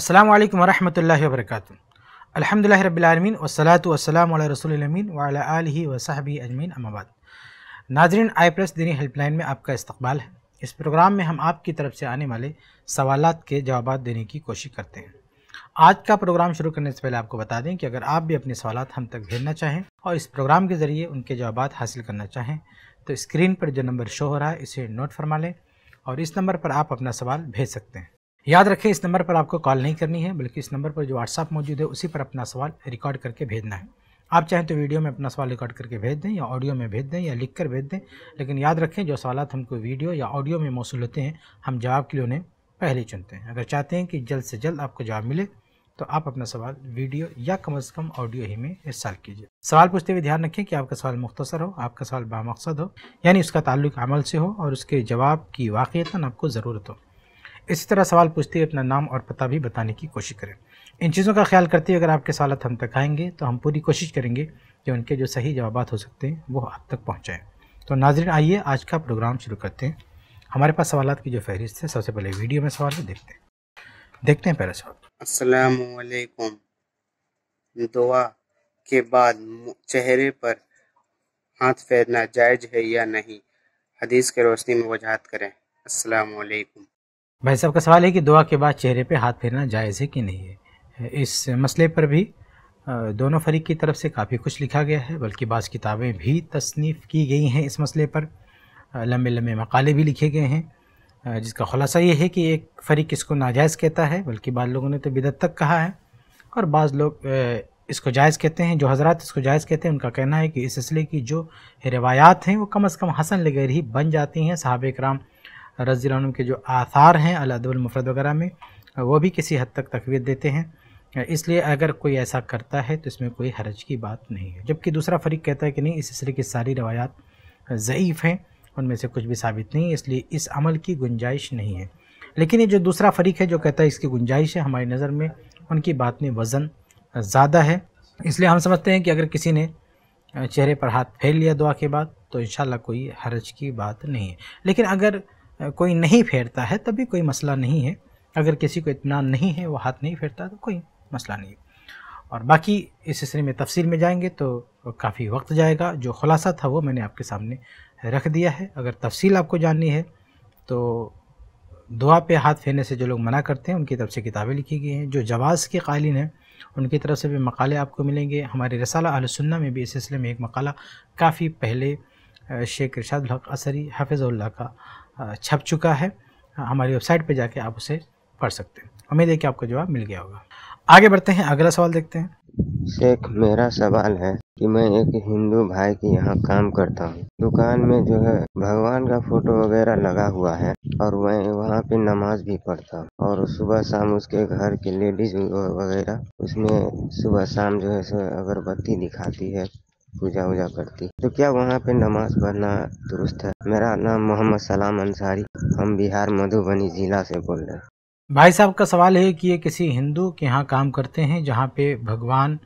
अल्लाम वरहमल वर्क अलहमदिल्ला रबालमीन वसलात वसलाम रसोलमीन वाल वसाहबी अजमीन अमाबाद नाजरीन आई प्रेस दीनी हेल्पलाइन में आपका इस्तबाल है इस प्रोग्राम में हम आपकी तरफ से आने वाले सवाल के जवाब देने की कोशिश करते हैं आज का प्रोग्राम शुरू करने से पहले आपको बता दें कि अगर आप भी अपने सवाल हम तक भेजना चाहें और इस प्रोग्राम के ज़रिए उनके जवाब हासिल करना चाहें तो स्क्रीन पर जो नंबर शो हो रहा है इसे नोट फरमा लें और इस नंबर पर आप अपना सवाल भेज सकते हैं याद रखें इस नंबर पर आपको कॉल नहीं करनी है बल्कि इस नंबर पर जो व्हाट्सअप मौजूद है उसी पर अपना सवाल रिकॉर्ड करके भेजना है आप चाहें तो वीडियो में अपना सवाल रिकॉर्ड करके भेज दें या ऑडियो में भेज दें या लिख कर भेज दें लेकिन याद रखें जो सवाल हमको वीडियो या ऑडियो में मौसू होते हैं हम जवाब के लिए उन्हें पहले चुनते हैं अगर चाहते हैं कि जल्द से जल्द आपको जवाब मिले तो आप अपना सवाल वीडियो या कम अज़ कम ऑडियो ही में इरसाल कीजिए सवाल पूछते हुए ध्यान रखें कि आपका सवाल मुख्तसर हो आपका सवाल बामकसद हो यानी उसका ताल्लुक अमल से हो और उसके जवाब की वाक़ता आपको ज़रूरत हो इसी तरह सवाल पूछते हुए अपना नाम और पता भी बताने की कोशिश करें इन चीज़ों का ख्याल करते हुए अगर आपके सवाल हम तक आएंगे तो हम पूरी कोशिश करेंगे कि उनके जो सही जवाब हो सकते हैं वो आप तक पहुँचाएँ तो नाजरन आइए आज का प्रोग्राम शुरू करते हैं हमारे पास सवाल की जो फहरिस्त है सबसे पहले वीडियो में सवाल है देखते हैं देखते हैं पहला सवाल असलकुम दुआ के बाद चेहरे पर हाथ फेरना जायज है या नहीं हदीस के रोशनी में वजाहत करें असलकुम भाई साहब का सवाल है कि दुआ के बाद चेहरे पे हाथ फेरना जायज़ है कि नहीं है इस मसले पर भी दोनों फरीक की तरफ से काफ़ी कुछ लिखा गया है बल्कि बाज़ किताबें भी तसनीफ़ की गई हैं इस मसले पर लम्बे लम्बे मकाले भी लिखे गए हैं जिसका खुलासा ये है कि एक फ़रीक इसको नाजायज़ कहता है बल्कि बाद लोगों ने तो बिदत तक कहा है और बाज़ लोग इसको जायज़ कहते हैं जो हज़रा इसको जायज़ कहते हैं उनका कहना है कि इस सिलसिले की जो रिवायात हैं वो कम अज़ कम हसन लगैर ही बन जाती हैं साहब कराम रज़ी के जो आसार हैं अलदबुलमफ़रत वगैरह में वो भी किसी हद तक तकवीत देते हैं इसलिए अगर कोई ऐसा करता है तो इसमें कोई हरज की बात नहीं है जबकि दूसरा फरीक कहता है कि नहीं इस सिलसिले की सारी रवायात ज़यीफ़ हैं उनमें से कुछ भी साबित नहीं इसलिए इस अमल की गुंजाइश नहीं है लेकिन ये जो दूसरा फरीक है जो कहता है इसकी गुंजाइश है हमारी नज़र में उनकी बात में वज़न ज़्यादा है इसलिए हम समझते हैं कि अगर किसी ने चेहरे पर हाथ फेर लिया दुआ के बाद तो इन कोई हरज की बात नहीं है लेकिन अगर कोई नहीं फेरता है तभी कोई मसला नहीं है अगर किसी को इतमान नहीं है वो हाथ नहीं फेरता तो कोई मसला नहीं है और बाकी इस सिलसिले में तफसील में जाएंगे तो काफ़ी वक्त जाएगा जो खुलासा था वो मैंने आपके सामने रख दिया है अगर तफसील आपको जाननी है तो दुआ पे हाथ फेरने से जो लोग मना करते हैं उनकी तरफ से किताबें लिखी गई हैं जो जवाज़ के कालीन हैं उनकी तरफ से भी मकाले आपको मिलेंगे हमारे रसाला अलसन्ना में भी इस सिलसिले में एक मकाला काफ़ी पहले शेख इरशाद हक असरी हफिज़ुल्ला का छप चुका है हमारी वेबसाइट पर जाके आप उसे पढ़ सकते हैं उम्मीद है कि आपको जवाब मिल गया होगा आगे बढ़ते हैं अगला सवाल देखते हैं शेख मेरा सवाल है कि मैं एक हिंदू भाई के यहाँ काम करता हूँ दुकान में जो है भगवान का फोटो वगैरह लगा हुआ है और मैं वहाँ पे नमाज भी पढ़ता हूँ और सुबह शाम उसके घर के लेडीज वगैरह उसमें सुबह शाम जो है अगरबत्ती दिखाती है पूजा वूजा करती तो क्या वहाँ पे नमाज पढ़ना दुरुस्त है मेरा नाम मोहम्मद सलाम अंसारी हम बिहार मधुबनी जिला से बोल रहे हैं भाई साहब का सवाल है कि ये किसी हिंदू के यहाँ काम करते हैं जहाँ पे भगवान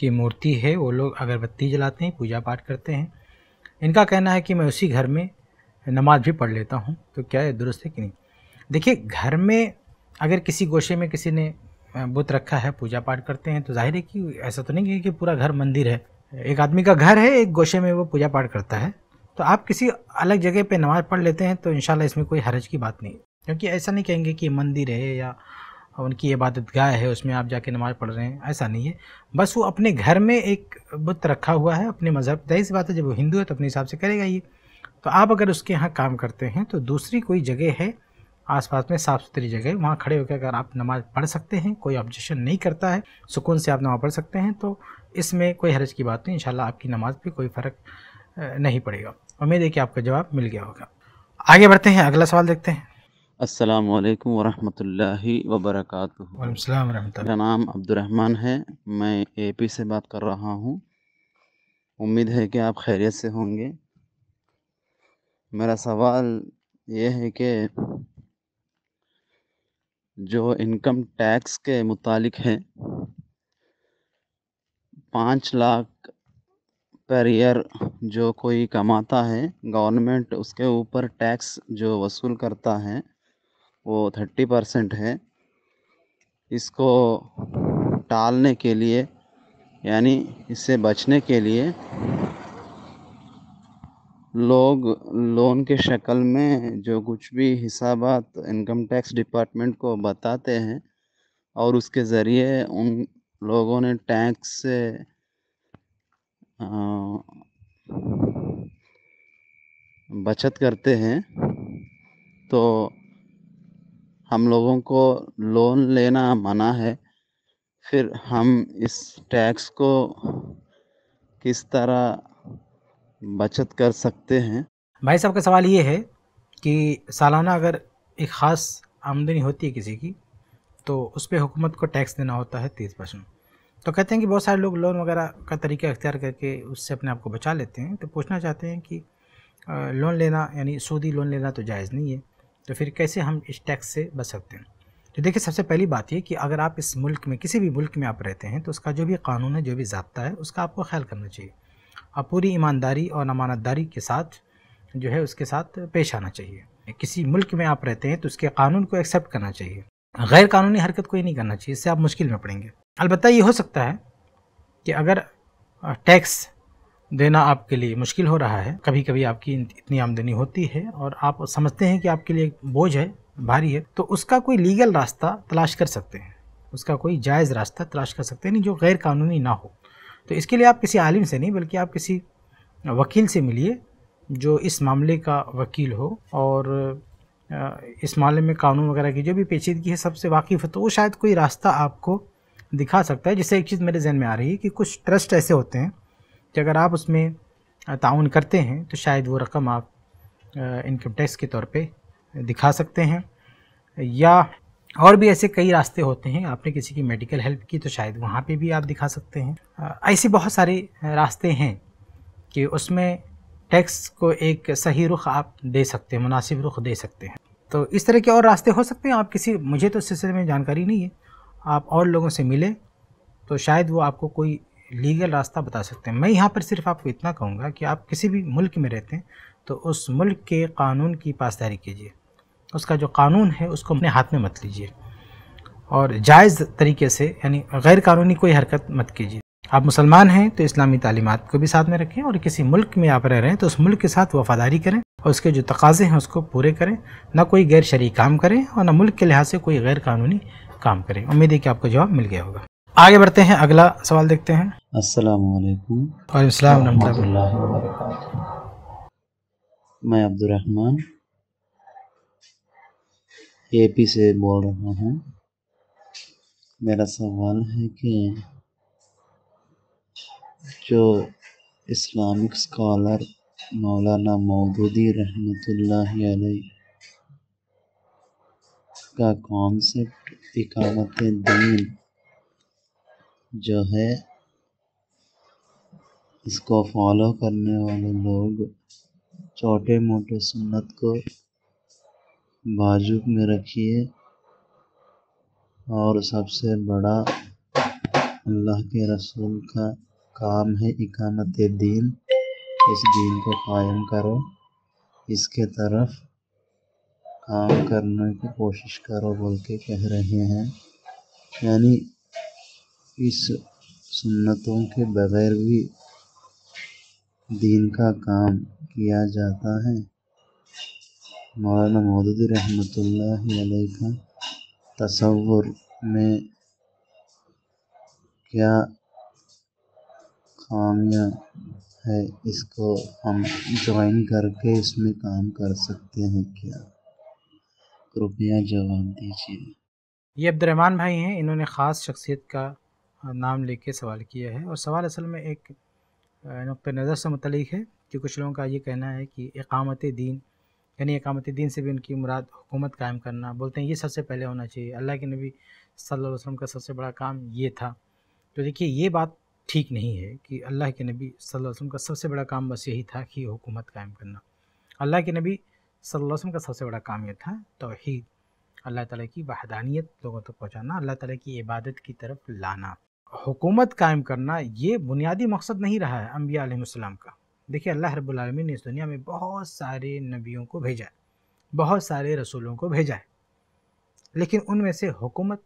की मूर्ति है वो लोग अगरबत्ती जलाते हैं पूजा पाठ करते हैं इनका कहना है कि मैं उसी घर में नमाज भी पढ़ लेता हूँ तो क्या ये दुरुस्त है कि नहीं देखिए घर में अगर किसी गोशे में किसी ने बुत रखा है पूजा पाठ करते हैं तो जाहिर है कि ऐसा तो नहीं है कि पूरा घर मंदिर है एक आदमी का घर है एक गोशे में वो पूजा पाठ करता है तो आप किसी अलग जगह पे नमाज़ पढ़ लेते हैं तो इन इसमें कोई हरज की बात नहीं क्योंकि ऐसा नहीं कहेंगे कि मंदिर है या उनकी इबादत गाह है उसमें आप जाके नमाज़ पढ़ रहे हैं ऐसा नहीं है बस वो अपने घर में एक बुत रखा हुआ है अपने मज़हब दही सी बात है जब वो हिंदू है तो अपने हिसाब से करेगा ये तो आप अगर उसके यहाँ काम करते हैं तो दूसरी कोई जगह है आसपास में साफ़ सुथरी जगह वहाँ खड़े होकर अगर आप नमाज़ पढ़ सकते हैं कोई ऑब्जेक्शन नहीं करता है सुकून से आप नमाज़ पढ़ सकते हैं तो इसमें कोई हरज की बात नहीं इंशाल्लाह आपकी नमाज पर कोई फ़र्क नहीं पड़ेगा उम्मीद है कि आपका जवाब मिल गया होगा आगे बढ़ते हैं अगला सवाल देखते हैं अस्सलाम वालेकुम वरहमतुल्लाहि वबरकातुहू वालेकुम वरहमतुल्लाह मेरा नाम अब्दुलरहमान है मैं एपी से बात कर रहा हूँ उम्मीद है कि आप खैरियत से होंगे मेरा सवाल ये है कि जो इनकम टैक्स के मुतालिक है पाँच लाख पर ईयर जो कोई कमाता है गवर्नमेंट उसके ऊपर टैक्स जो वसूल करता है वो थर्टी परसेंट है इसको टालने के लिए यानी इससे बचने के लिए लोग लोन के शक्ल में जो कुछ भी हिसाब इनकम टैक्स डिपार्टमेंट को बताते हैं और उसके ज़रिए उन लोगों ने टैंक से बचत करते हैं तो हम लोगों को लोन लेना मना है फिर हम इस टैक्स को किस तरह बचत कर सकते हैं भाई साहब का सवाल ये है कि सालाना अगर एक ख़ास आमदनी होती है किसी की तो उस पर हुकूमत को टैक्स देना होता है तीस परसेंट तो कहते हैं कि बहुत सारे लोग लोन वगैरह का तरीका अख्तियार करके उससे अपने आप को बचा लेते हैं तो पूछना चाहते हैं कि लोन लेना यानी सूदी लोन लेना तो जायज़ नहीं है तो फिर कैसे हम इस टैक्स से बच सकते हैं तो देखिए सबसे पहली बात ये कि अगर आप इस मुल्क में किसी भी मुल्क में आप रहते हैं तो उसका जो भी कानून है जो भी जबता है उसका आपको ख्याल करना चाहिए आप पूरी ईमानदारी और अमानतदारी के साथ जो है उसके साथ पेश आना चाहिए किसी मुल्क में आप रहते हैं तो उसके कानून को एक्सेप्ट करना चाहिए गैर कानूनी हरकत कोई नहीं करना चाहिए इससे आप मुश्किल में पड़ेंगे अलबत् ये हो सकता है कि अगर टैक्स देना आपके लिए मुश्किल हो रहा है कभी कभी आपकी इतनी आमदनी होती है और आप समझते हैं कि आपके लिए बोझ है भारी है तो उसका कोई लीगल रास्ता तलाश कर सकते हैं उसका कोई जायज़ रास्ता तलाश कर सकते हैं नहीं जो गैर कानूनी ना हो तो इसके लिए आप किसी आलिम से नहीं बल्कि आप किसी वकील से मिलिए जो इस मामले का वकील हो और इस मामले में कानून वगैरह की जो भी पेचीदगी है सबसे वाकिफ़ है तो वो शायद कोई रास्ता आपको दिखा सकता है जिससे एक चीज़ मेरे जहन में आ रही है कि कुछ ट्रस्ट ऐसे होते हैं कि अगर आप उसमें ताउन करते हैं तो शायद वो रकम आप इनकम टैक्स के तौर पे दिखा सकते हैं या और भी ऐसे कई रास्ते होते हैं आपने किसी की मेडिकल हेल्प की तो शायद वहाँ पे भी आप दिखा सकते हैं ऐसे बहुत सारे रास्ते हैं कि उसमें टैक्स को एक सही रुख आप दे सकते हैं मुनासिब रुख दे सकते हैं तो इस तरह के और रास्ते हो सकते हैं आप किसी मुझे तो इस सिलसिले में जानकारी नहीं है आप और लोगों से मिले तो शायद वो आपको कोई लीगल रास्ता बता सकते हैं मैं यहाँ पर सिर्फ आपको इतना कहूँगा कि आप किसी भी मुल्क में रहते हैं तो उस मुल्क के कानून की पासदारी कीजिए उसका जो कानून है उसको अपने हाथ में मत लीजिए और जायज़ तरीके से यानी गैर कानूनी कोई हरकत मत कीजिए आप मुसलमान हैं तो इस्लामी तालीमत को भी साथ में रखें और किसी मुल्क में आप रह रहे हैं तो उस मुल्क के साथ वफादारी करें और उसके जो तकाजे हैं उसको पूरे करें ना कोई गैर शरी काम करें और ना मुल्क के लिहाज से कोई गैर कानूनी काम करें उम्मीद है कि आपको जवाब मिल गया होगा आगे बढ़ते हैं अगला सवाल देखते हैं मैं अब्दुलरहमान एपी से बोल रहा हूँ मेरा सवाल है कि जो इस्लामिक स्कॉलर मौलाना मौदूदी रहमतुल्लाह का कॉन्सेप्ट इकामत दीन जो है इसको फॉलो करने वाले लोग छोटे मोटे सुन्नत को बाजू में रखिए और सबसे बड़ा अल्लाह के रसूल का काम है इकामत दीन इस दीन को कायम करो इसके तरफ काम करने की कोशिश करो बोल के कह रहे हैं यानी इस सुन्नतों के बगैर भी दीन का काम किया जाता है मौलाना मौदूद रहमत का तस्वुर में क्या खामियाँ है इसको हम ज्वाइन करके इसमें काम कर सकते हैं क्या कृपया जवाब दीजिए ये अब्दुलरहमान भाई हैं इन्होंने ख़ास शख्सियत का नाम लेके सवाल किया है और सवाल असल में एक नुक़ नज़र से मुतलिक है कि कुछ लोगों का ये कहना है कि एकामत दीन यानी एकामत दीन से भी उनकी मुराद हुकूमत कायम करना बोलते हैं ये सबसे पहले होना चाहिए अल्लाह के नबी सल्लल्लाहु अलैहि वसल्लम का सबसे बड़ा काम ये था तो देखिए ये बात ठीक नहीं है कि अल्लाह के नबी सल्लल्लाहु अलैहि वसल्लम का सबसे बड़ा काम बस यही था कि हुकूमत कायम करना अल्लाह के नबी सल्लल्लाहु अलैहि वसल्लम का सबसे बड़ा काम यह था तोहहीद अल्लाह ताला की वहदानियत लोगों तक तो पहुंचाना अल्लाह ताला की इबादत की तरफ लाना हुकूमत कायम करना ये बुनियादी मकसद नहीं रहा है अम्बिया आलम का देखिए अल्लाह रबालमीन ने इस दुनिया में बहुत सारे नबियों को भेजा है बहुत सारे रसूलों को भेजा है लेकिन उनमें से हुकूमत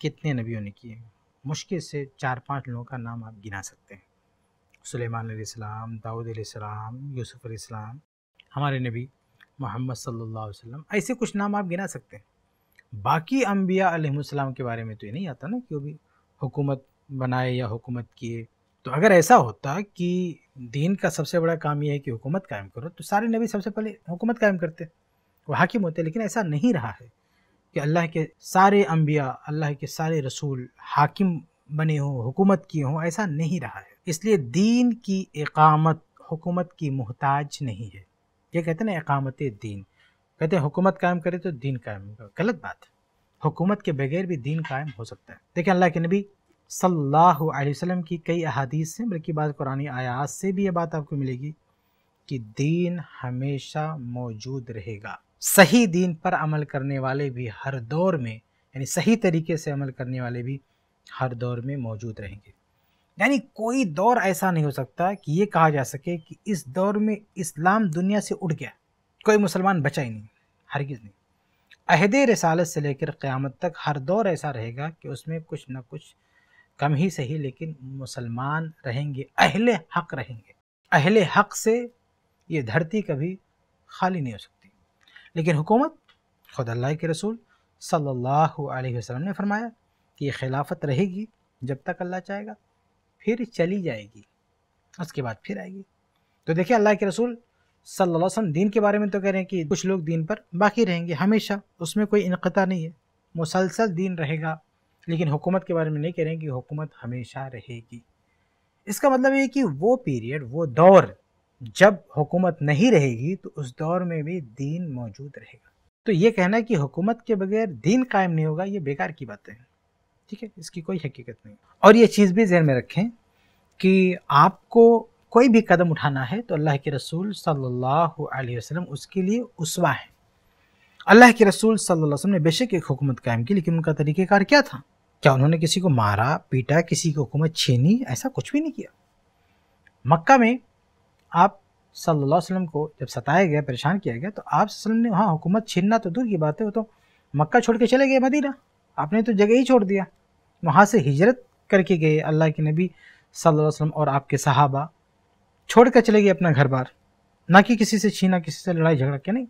कितने नबियों ने की है मुश्किल से चार पाँच लोगों का नाम आप गिना सकते हैं सुलेमान दाऊद यूसुफ़ हमारे नबी मोहम्मद सल्लल्लाहु अलैहि वसल्लम ऐसे कुछ नाम आप गिना सकते हैं बाकी अम्बिया अलैहिस्सलाम के बारे में तो ये नहीं आता ना कि वो भी हुकूमत बनाए या हुकूमत किए तो अगर ऐसा होता कि दीन का सबसे बड़ा काम यह है कि हुकूमत कायम करो तो सारे नबी सबसे पहले हुकूमत कायम करते वो हाकिम होते लेकिन ऐसा नहीं रहा है कि अल्लाह के सारे अम्बिया अल्लाह के सारे रसूल हाकिम बने हों हुकूमत किए हों ऐसा नहीं रहा है इसलिए दीन की एकामत हुकूमत की मोहताज नहीं है ये कहते हैं ना एकामत दीन कहते हैं हुकूमत कायम करे तो दीन कायम होगा गलत बात है हुकूमत के बगैर भी दीन कायम हो सकता है देखिए अल्लाह के नबी सल्लल्लाहु अलैहि वसल्लम की कई अहादीस से बल्कि बाद कुरानी आयात से भी ये बात आपको मिलेगी कि दीन हमेशा मौजूद रहेगा सही दीन पर अमल करने वाले भी हर दौर में यानी सही तरीके से अमल करने वाले भी हर दौर में मौजूद रहेंगे यानी कोई दौर ऐसा नहीं हो सकता कि ये कहा जा सके कि इस दौर में इस्लाम दुनिया से उठ गया कोई मुसलमान बचा ही नहीं हरगिज़ नहीं अहद रसालत से लेकर क़्यामत तक हर दौर ऐसा रहेगा कि उसमें कुछ ना कुछ कम ही सही लेकिन मुसलमान रहेंगे अहले हक रहेंगे अहले हक से ये धरती कभी खाली नहीं हो सकती लेकिन हुकूमत खुद अल्लाह के रसूल सल्लल्लाहु अलैहि वसल्लम ने फरमाया कि ये खिलाफत रहेगी जब तक अल्लाह चाहेगा फिर चली जाएगी उसके बाद फिर आएगी तो देखिए अल्लाह के रसूल सल्लल्लाहु अलैहि वसल्लम दीन के बारे में तो कह रहे हैं कि कुछ लोग दीन पर बाकी रहेंगे हमेशा उसमें कोई इनकता नहीं है मुसलसल दीन रहेगा लेकिन हुकूमत के बारे में नहीं कह रहे हैं कि हुकूमत हमेशा रहेगी इसका मतलब ये कि वो पीरियड वो दौर जब हुकूमत नहीं रहेगी तो उस दौर में भी दीन मौजूद रहेगा तो ये कहना है कि हुकूमत के बगैर दीन कायम नहीं होगा ये बेकार की बातें हैं ठीक है इसकी कोई हकीकत नहीं और ये चीज़ भी जहन में रखें कि आपको कोई भी कदम उठाना है तो अल्लाह के रसूल सल्लल्लाहु अलैहि वसल्लम उसके लिए उसवा है अल्लाह के रसूल सल्लल्लाहु अलैहि वसल्लम ने बेशक एक हुकूमत कायम की लेकिन उनका तरीक़ेकार क्या था क्या उन्होंने किसी को मारा पीटा किसी की हुकूमत छीनी ऐसा कुछ भी नहीं किया मक्का में आप सल्लल्लाहु अलैहि वसल्लम को जब सताया गया परेशान किया गया तो आप वसल्लम ने वहाँ हुकूमत छीनना तो दूर की बात है वो तो मक्का छोड़ के चले गए मदीना आपने तो जगह ही छोड़ दिया वहाँ से हिजरत करके गए अल्लाह के नबी सल्लल्लाहु अलैहि वसल्लम और आपके सहाबा छोड़ कर चले गए अपना घर बार ना कि किसी से छीना किसी से लड़ाई झगड़ा के नहीं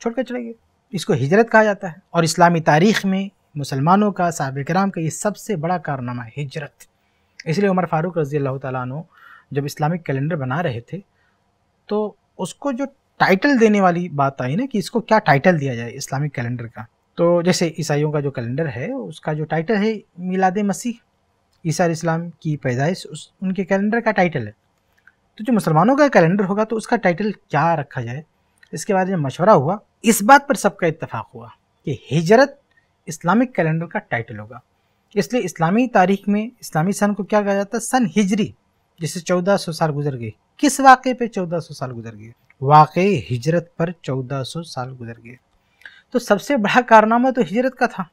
छोड़ कर चले गए इसको हिजरत कहा जाता है और इस्लामी तारीख में मुसलमानों का साहब कराम का ये सबसे बड़ा कारनामा है हिजरत इसलिए उमर फारूक रजी अल्लाह तु जब इस्लामिक कैलेंडर बना रहे थे तो उसको जो टाइटल देने वाली बात आई ना कि इसको क्या टाइटल दिया जाए इस्लामिक कैलेंडर का तो जैसे ईसाइयों का जो कैलेंडर है उसका जो टाइटल है मिलाद मसीह ईसा इस्लाम की पैदाइश उस उनके कैलेंडर का टाइटल है तो जो मुसलमानों का कैलेंडर होगा तो उसका टाइटल क्या रखा जाए इसके बारे में मशवरा हुआ इस बात पर सबका इतफाक़ हुआ कि हिजरत इस्लामिक कैलेंडर का टाइटल होगा इसलिए इस्लामी तारीख में इस्लामी सन को क्या कहा जाता है सन हिजरी जिसे चौदह सौ साल गुजर गए किस वाक़े पे चौदह सौ साल गुजर गए वाक़ हिजरत पर चौदह सौ साल गुजर गए तो सबसे बड़ा कारनामा तो हिजरत का था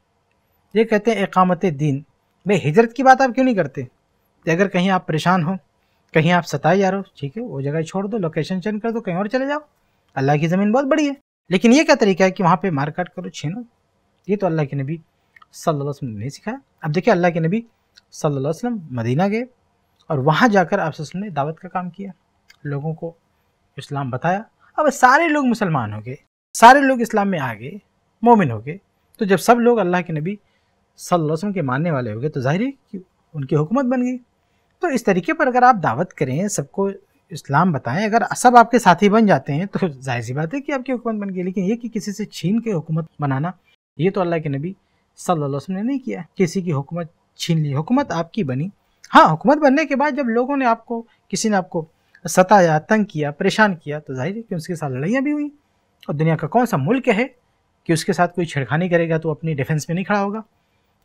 ये कहते हैं एकामत दीन भाई हिजरत की बात आप क्यों नहीं करते तो अगर कहीं आप परेशान हो कहीं आप सताए जा रहे हो ठीक है वो जगह छोड़ दो लोकेशन चेंज कर दो कहीं और चले जाओ अल्लाह की ज़मीन बहुत बड़ी है लेकिन ये क्या तरीका है कि वहाँ पर मार काट करो छीनो ये तो अल्लाह के नबी सल्लल्लाहु अलैहि वसल्लम ने सिखाया अब देखिए अल्लाह के नबी सल्लल्लाहु अलैहि वसल्लम मदीना गए और वहाँ जाकर आप ने दावत का काम किया लोगों को इस्लाम बताया अब सारे लोग मुसलमान हो गए सारे लोग इस्लाम में आ गए मोमिन हो गए तो जब सब लोग अल्लाह के नबी सल्लल्लाहु वसल्लम के मानने वाले हो गए तो जाहिर है उनकी हुकूमत बन गई तो इस तरीके पर अगर आप दावत करें सबको इस्लाम बताएं अगर सब आपके साथी बन जाते हैं तो जाहिर सी बात है कि आपकी हुकूमत बन गई लेकिन ये कि किसी से छीन के हुकूमत बनाना ये तो अल्लाह के नबी सल्लल्लाहु अलैहि वसल्लम ने नहीं किया किसी की हुकूमत छीन ली हुकूमत आपकी बनी हाँ हुकूमत बनने के बाद जब लोगों ने आपको किसी ने आपको सताया तंग किया परेशान किया तो जाहिर है कि उसके साथ लड़ाइयाँ भी हुई और दुनिया का कौन सा मुल्क है कि उसके साथ कोई छेड़खानी करेगा तो अपनी डिफेंस में नहीं खड़ा होगा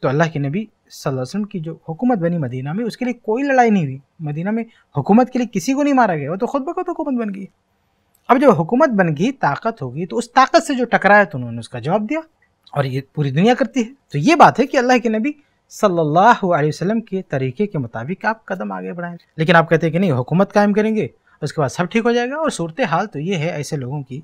तो अल्लाह के नबी सल्लल्लाहु अलैहि वसल्लम की जो हुकूमत बनी मदीना में उसके लिए कोई लड़ाई नहीं हुई मदीना में हुकूमत के लिए किसी को नहीं मारा गया वो तो खुद बखुद हुकूमत बन गई अब जब हुकूमत बन गई ताकत होगी तो उस ताकत से जो टकराया तो उन्होंने उसका जवाब दिया और ये पूरी दुनिया करती है तो ये बात है कि अल्लाह के नबी सल्लल्लाहु अलैहि वसल्लम के तरीके के मुताबिक आप कदम आगे बढ़ाएं लेकिन आप कहते हैं कि नहीं हुकूमत कायम करेंगे उसके बाद सब ठीक हो जाएगा और सूरत हाल तो ये है ऐसे लोगों की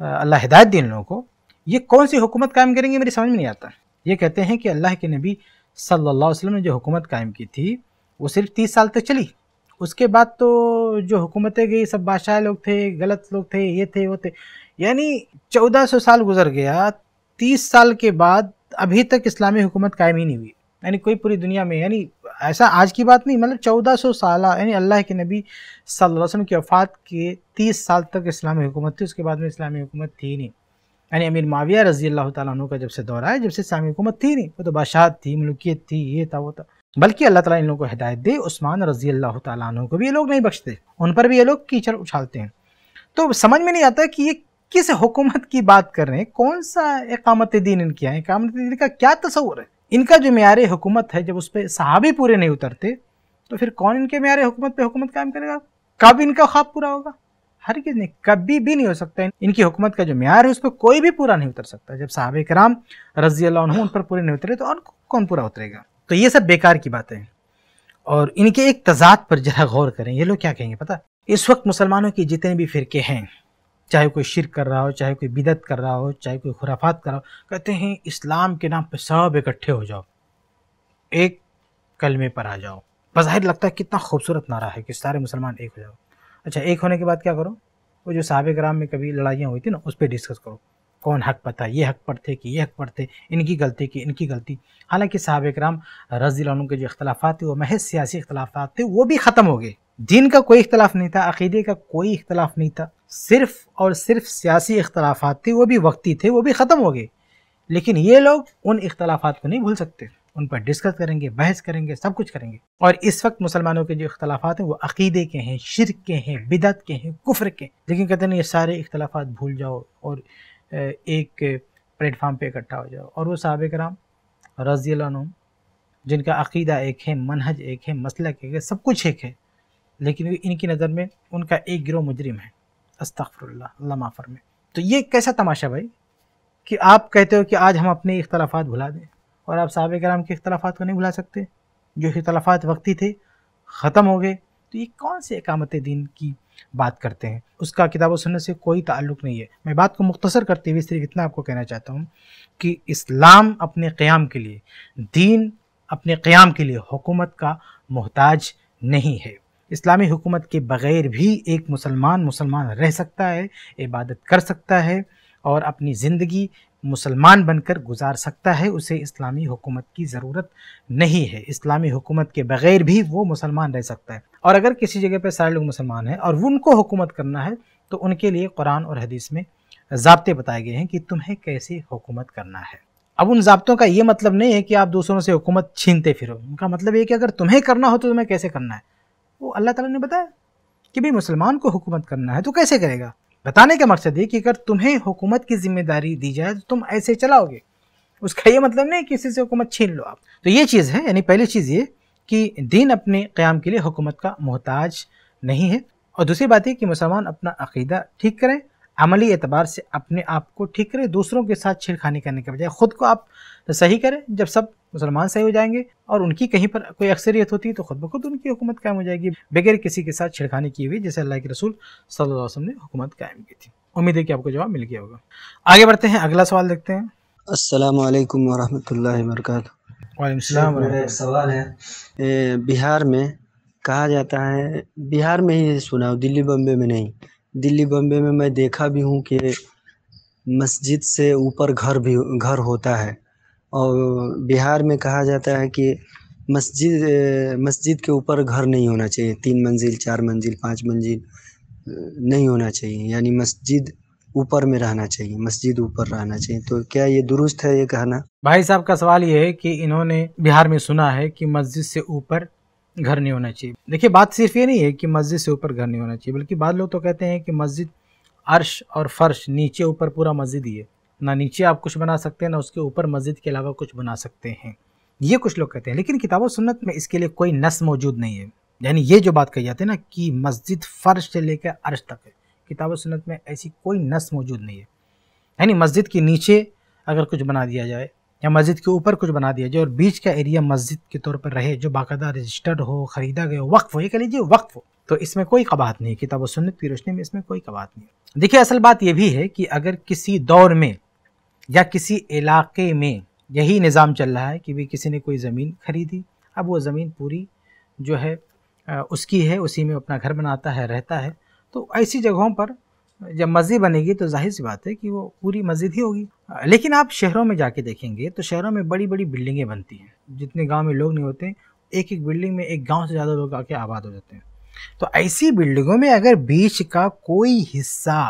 अल्लाह हिदायत दी इन लोगों को ये कौन सी हुकूमत कायम करेंगे मेरी समझ में नहीं आता ये कहते हैं कि अल्लाह के नबी सल्लल्लाहु अलैहि वसल्लम ने जो हुकूमत कायम की थी वो सिर्फ तीस साल तक चली उसके बाद तो जो हुकूमतें गई सब बादशाह लोग थे गलत लोग थे ये थे वो थे यानी चौदह सौ साल गुजर गया तीस साल के बाद अभी तक इस्लामी हुकूमत कायम ही नहीं हुई यानी कोई पूरी दुनिया में यानी ऐसा आज की बात नहीं मतलब चौदह सौ साल यानी अल्लाह के नबी सल्लल्लाहु अलैहि वसल्लम की वफ़ात के तीस साल तक इस्लामी हुकूमत थी उसके बाद में इस्लामी हुकूमत थी नहीं यानी अमीर माविया रजी अल्लाह तु का जब से दौर आया जब से इस्लामी हुकूमत थी नहीं वो तो बादशाह थी मलुकियत थी ये था वो था बल्कि अल्लाह ताला इन लोगों को हिदायत दे उस्मान रजी अल्लाह तु को भी ये लोग नहीं बख्शते उन पर भी ये लोग कीचड़ उछालते हैं तो समझ में नहीं आता कि ये किस हुकूमत की बात कर रहे हैं कौन सा एकामत दिन इनकी है एकामत दिन का क्या तस्वर है इनका जो मैार हुकूमत है जब उस पर सहाबी पूरे नहीं उतरते तो फिर कौन इनके मैार हुकूमत पे हुकूमत कायम करेगा कब इनका ख्वाब पूरा होगा हर किस नहीं कभी भी नहीं हो सकता इनकी हुकूमत का जो मैार है उस पर कोई भी पूरा नहीं उतर सकता जब साहब कराम रजी अल्लाह उन पर पूरे नहीं उतरे तो उनको कौन पूरा उतरेगा तो ये सब बेकार की बातें हैं और इनके एक तजाद पर जरा गौर करें ये लोग क्या कहेंगे पता इस वक्त मुसलमानों के जितने भी फ़िरके हैं चाहे कोई शिर कर रहा हो चाहे कोई बिदत कर रहा हो चाहे कोई खुराफात कर रहा हो कहते हैं इस्लाम के नाम पर सब इकट्ठे हो जाओ एक कलमे पर आ जाओ बाहिर लगता है कितना खूबसूरत नारा है कि सारे मुसलमान एक हो जाओ अच्छा एक होने के बाद क्या करो वो जो साहब ग्राम में कभी लड़ाइयाँ हुई थी ना उस पर डिस्कस करो कौन हक पता ये हक पर थे कि ये हक पर थे इनकी गलती कि इनकी गलती हालांकि साहब कराम रजील के जो अख्तलाफा थे वो महज सियासी अख्तलाफा थे वो भी ख़त्म हो गए दिन का कोई इख्तलाफ नहीं था अकीदे का कोई इख्तलाफ नहीं था सिर्फ और सिर्फ सियासी इख्तलाफात थे वो भी वक्ती थे वो भी ख़त्म हो गए लेकिन ये लोग उन इख्तलाफात को नहीं भूल सकते उन पर डिस्कस करेंगे बहस करेंगे सब कुछ करेंगे और इस वक्त मुसलमानों के जो इख्तलाफात हैं वो अकीदे के हैं शिरक के हैं बिदत के हैं कुफर के लेकिन कहते हैं ये सारे इख्तलाफात भूल जाओ और एक प्लेटफार्म पे इकट्ठा हो जाओ और वो साहब कराम रजी जिनका अकीदा एक है मनहज एक है मसलक एक है सब कुछ एक है लेकिन इनकी नज़र में उनका एक गिरोह मुजरिम है अस्तफ़रल्ला माफ़र में तो ये कैसा तमाशा भाई कि आप कहते हो कि आज हम अपने इख्तलाफात भुला दें और आप साहब कराम के अख्तलाफात को नहीं भुला सकते जो अख्तलाफात वक्ती थे ख़त्म हो गए तो ये कौन से अकामत दिन की बात करते हैं उसका किताब सुनने से कोई ताल्लुक नहीं है मैं बात को मुख्तसर करते हुए सिर्फ इतना आपको कहना चाहता हूँ कि इस्लाम अपने क़्याम के लिए दीन अपने क़्याम के लिए हुकूमत का मोहताज नहीं है इस्लामी हुकूमत के बग़ैर भी एक मुसलमान मुसलमान रह सकता है इबादत कर सकता है और अपनी ज़िंदगी मुसलमान बनकर गुजार सकता है उसे इस्लामी हुकूमत की ज़रूरत नहीं है इस्लामी हुकूमत के बग़ैर भी वो मुसलमान रह सकता है और अगर किसी जगह पर सारे लोग मुसलमान हैं और उनको हुकूमत करना है तो उनके लिए कुरान और हदीस में ज़ाबते बताए गए हैं कि तुम्हें कैसे हुकूमत करना है अब उन ज़ाबतों का ये मतलब नहीं है कि आप दूसरों से हुकूमत छीनते फिरो उनका मतलब ये कि अगर तुम्हें करना हो तो तुम्हें कैसे करना है वो अल्लाह ताला ने बताया कि भाई मुसलमान को हुकूमत करना है तो कैसे करेगा बताने का मकसद ये कि अगर तुम्हें हुकूमत की जिम्मेदारी दी जाए तो तुम ऐसे चलाओगे उसका ये मतलब नहीं किसी से हुकूमत छीन लो आप तो ये चीज़ है यानी पहली चीज़ ये कि दीन अपने क़्याम के लिए हुकूमत का मोहताज नहीं है और दूसरी बात यह कि मुसलमान अपना अकीदा ठीक करें अमली एतबार से अपने आप को ठीक करें दूसरों के साथ छेड़खानी करने के बजाय ख़ुद को आप सही करें जब सब मुसलमान सही हो जाएंगे और उनकी कहीं पर कोई अक्सरियत होती है तो खुद ब खुद उनकी हुकूमत कायम हो जाएगी बगैर किसी के साथ छिड़खानी की हुई जैसे अल्लाह के रसूल सल्लल्लाहु अलैहि वसल्लम ने हुकूमत कायम की थी उम्मीद है कि आपको जवाब मिल गया होगा आगे बढ़ते हैं अगला सवाल देखते हैं असलम वरहमल वर्क सवाल है बिहार में कहा जाता है बिहार में ही सुना हूँ दिल्ली बम्बे में नहीं दिल्ली बम्बे में मैं देखा भी हूँ कि मस्जिद से ऊपर घर भी घर होता है और बिहार में कहा जाता है कि मस्जिद मस्जिद के ऊपर घर नहीं होना चाहिए तीन मंजिल चार मंजिल पाँच मंजिल नहीं होना चाहिए यानी मस्जिद ऊपर में रहना चाहिए मस्जिद ऊपर रहना चाहिए तो क्या ये दुरुस्त है ये कहना भाई साहब का सवाल ये है कि इन्होंने बिहार में सुना है कि मस्जिद से ऊपर घर नहीं होना चाहिए देखिए बात सिर्फ ये नहीं है कि मस्जिद से ऊपर घर नहीं होना चाहिए बल्कि बाद लोग तो कहते हैं कि मस्जिद अर्श और फर्श नीचे ऊपर पूरा मस्जिद ही है ना नीचे आप कुछ बना सकते हैं ना उसके ऊपर मस्जिद के अलावा कुछ बना सकते हैं ये कुछ लोग कहते हैं लेकिन किताब सुन्नत में इसके लिए कोई नस मौजूद नहीं है यानी ये जो बात कही जाती है ना कि मस्जिद फ़र्श से लेकर अर्श तक है किताब सुन्नत में ऐसी कोई नस मौजूद नहीं है यानी मस्जिद के नीचे अगर कुछ बना दिया जाए या मस्जिद के ऊपर कुछ बना दिया जाए और बीच का एरिया मस्जिद के तौर पर रहे जो बाकायदा रजिस्टर्ड हो ख़रीदा गया वक्फ हो ये कह लीजिए वक्फ हो तो इसमें कोई कबाहत नहीं है किताब सुन्नत की रोशनी में इसमें कोई कबाहत नहीं देखिए असल बात यह भी है कि अगर किसी दौर में या किसी इलाके में यही निज़ाम चल रहा है कि भी किसी ने कोई ज़मीन खरीदी अब वो ज़मीन पूरी जो है उसकी है उसी में अपना घर बनाता है रहता है तो ऐसी जगहों पर जब मस्जिद बनेगी तो जाहिर सी बात है कि वो पूरी मस्जिद ही होगी लेकिन आप शहरों में जाके देखेंगे तो शहरों में बड़ी बड़ी बिल्डिंगें बनती हैं जितने गांव में लोग नहीं होते एक एक बिल्डिंग में एक गांव से ज़्यादा लोग आके आबाद हो जाते हैं तो ऐसी बिल्डिंगों में अगर बीच का कोई हिस्सा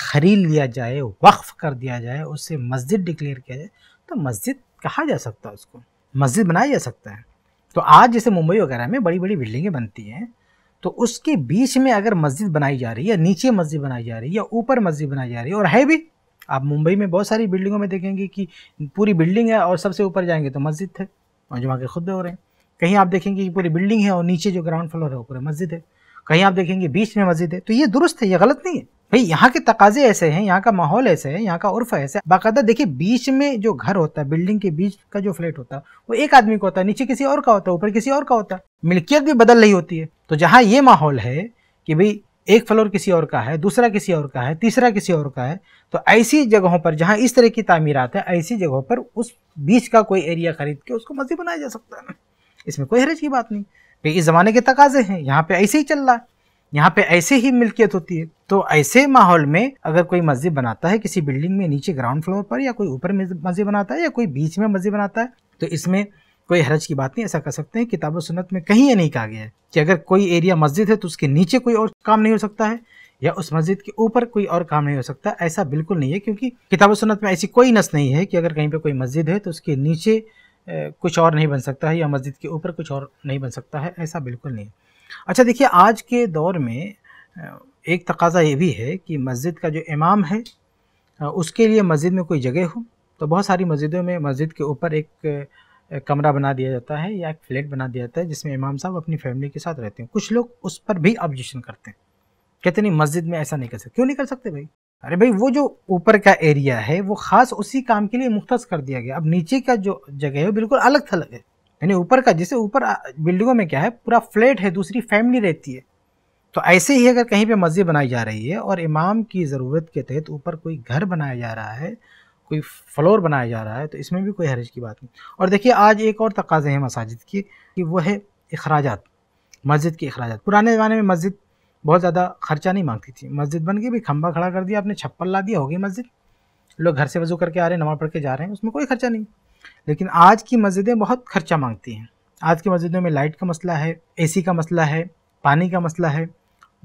ख़रीद लिया जाए वक्फ़ कर दिया जाए उससे मस्जिद डिक्लेयर किया जाए तो मस्जिद कहा जा सकता है उसको मस्जिद बनाया जा सकता है तो आज जैसे मुंबई वगैरह में बड़ी बड़ी बिल्डिंगें बनती हैं तो उसके बीच में अगर मस्जिद बनाई जा रही है नीचे मस्जिद बनाई जा रही है या ऊपर मस्जिद बनाई जा रही है और है भी आप मुंबई में बहुत सारी बिल्डिंगों में देखेंगे कि पूरी बिल्डिंग है और सबसे ऊपर जाएंगे तो मस्जिद है और जो वहाँ के खुद हो रहे हैं कहीं आप देखेंगे कि पूरी बिल्डिंग है और नीचे जो ग्राउंड फ्लोर है वो पूरा मस्जिद है कहीं आप देखेंगे बीच में मस्जिद है तो ये दुरुस्त है ये गलत नहीं है भाई यहाँ के तकाजे ऐसे हैं यहाँ का माहौल ऐसे है यहाँ का उर्फ ऐसे बाकायदा देखिए बीच में जो घर होता है बिल्डिंग के बीच का जो फ्लैट होता है वो एक आदमी का होता है नीचे किसी और का होता है ऊपर किसी और का होता है मिल्कियत भी बदल रही होती है तो जहाँ ये माहौल है कि भाई एक फ्लोर किसी और का है दूसरा किसी और का है तीसरा किसी और का है तो ऐसी जगहों पर जहाँ इस तरह की तामीरत है ऐसी जगहों पर उस बीच का कोई एरिया खरीद के उसको मस्जिद बनाया जा सकता है इसमें कोई हरज की बात नहीं भाई इस ज़माने के तकाजे हैं यहाँ पे ऐसे ही चल रहा है यहाँ पे ऐसे ही मिल्कियत होती है तो ऐसे माहौल में अगर कोई मस्जिद बनाता है किसी बिल्डिंग में नीचे ग्राउंड फ्लोर पर या कोई ऊपर मस्जिद बनाता है या कोई बीच में मस्जिद बनाता है तो इसमें कोई हरज की बात नहीं ऐसा कर सकते हैं किताब सुनत में कहीं ये नहीं कहा गया है कि अगर कोई एरिया मस्जिद है तो उसके नीचे कोई और काम नहीं हो सकता है या उस मस्जिद के ऊपर कोई और काम नहीं हो सकता ऐसा बिल्कुल नहीं है क्योंकि किताब सुनत में ऐसी कोई नस नहीं है कि अगर कहीं पर कोई मस्जिद है तो उसके नीचे कुछ और नहीं बन सकता है या मस्जिद के ऊपर कुछ और नहीं बन सकता है ऐसा बिल्कुल नहीं है अच्छा देखिए आज के दौर में एक तकाजा ये भी है कि मस्जिद का जो इमाम है उसके लिए मस्जिद में कोई जगह हो तो बहुत सारी मस्जिदों में मस्जिद के ऊपर एक कमरा बना दिया जाता है या एक फ्लैट बना दिया जाता है जिसमें इमाम साहब अपनी फैमिली के साथ रहते हैं कुछ लोग उस पर भी ऑब्जेक्शन करते हैं कहते नहीं मस्जिद में ऐसा नहीं कर सकते क्यों नहीं कर सकते भाई अरे भाई वो जो ऊपर का एरिया है वो ख़ास उसी काम के लिए मुख्त कर दिया गया अब नीचे का जो जगह है वो बिल्कुल अलग थलग है यानी ऊपर का जैसे ऊपर बिल्डिंगों में क्या है पूरा फ्लैट है दूसरी फैमिली रहती है तो ऐसे ही अगर कहीं पे मस्जिद बनाई जा रही है और इमाम की ज़रूरत के तहत ऊपर कोई घर बनाया जा रहा है कोई फ्लोर बनाया जा रहा है तो इसमें भी कोई हरज की बात नहीं और देखिए आज एक और तकाजे हैं मसाजिद की कि वो है अखराज मस्जिद के अखराज पुराने ज़माने में मस्जिद बहुत ज़्यादा खर्चा नहीं मांगती थी मस्जिद बन गई भी खंबा खड़ा कर दिया आपने छप्पल ला दिया होगी मस्जिद लोग घर से वजू करके आ रहे हैं नमाज पढ़ के जा रहे हैं उसमें कोई खर्चा नहीं लेकिन आज की मस्जिदें बहुत खर्चा मांगती हैं आज की मस्जिदों में लाइट का मसला है एसी का मसला है पानी का मसला है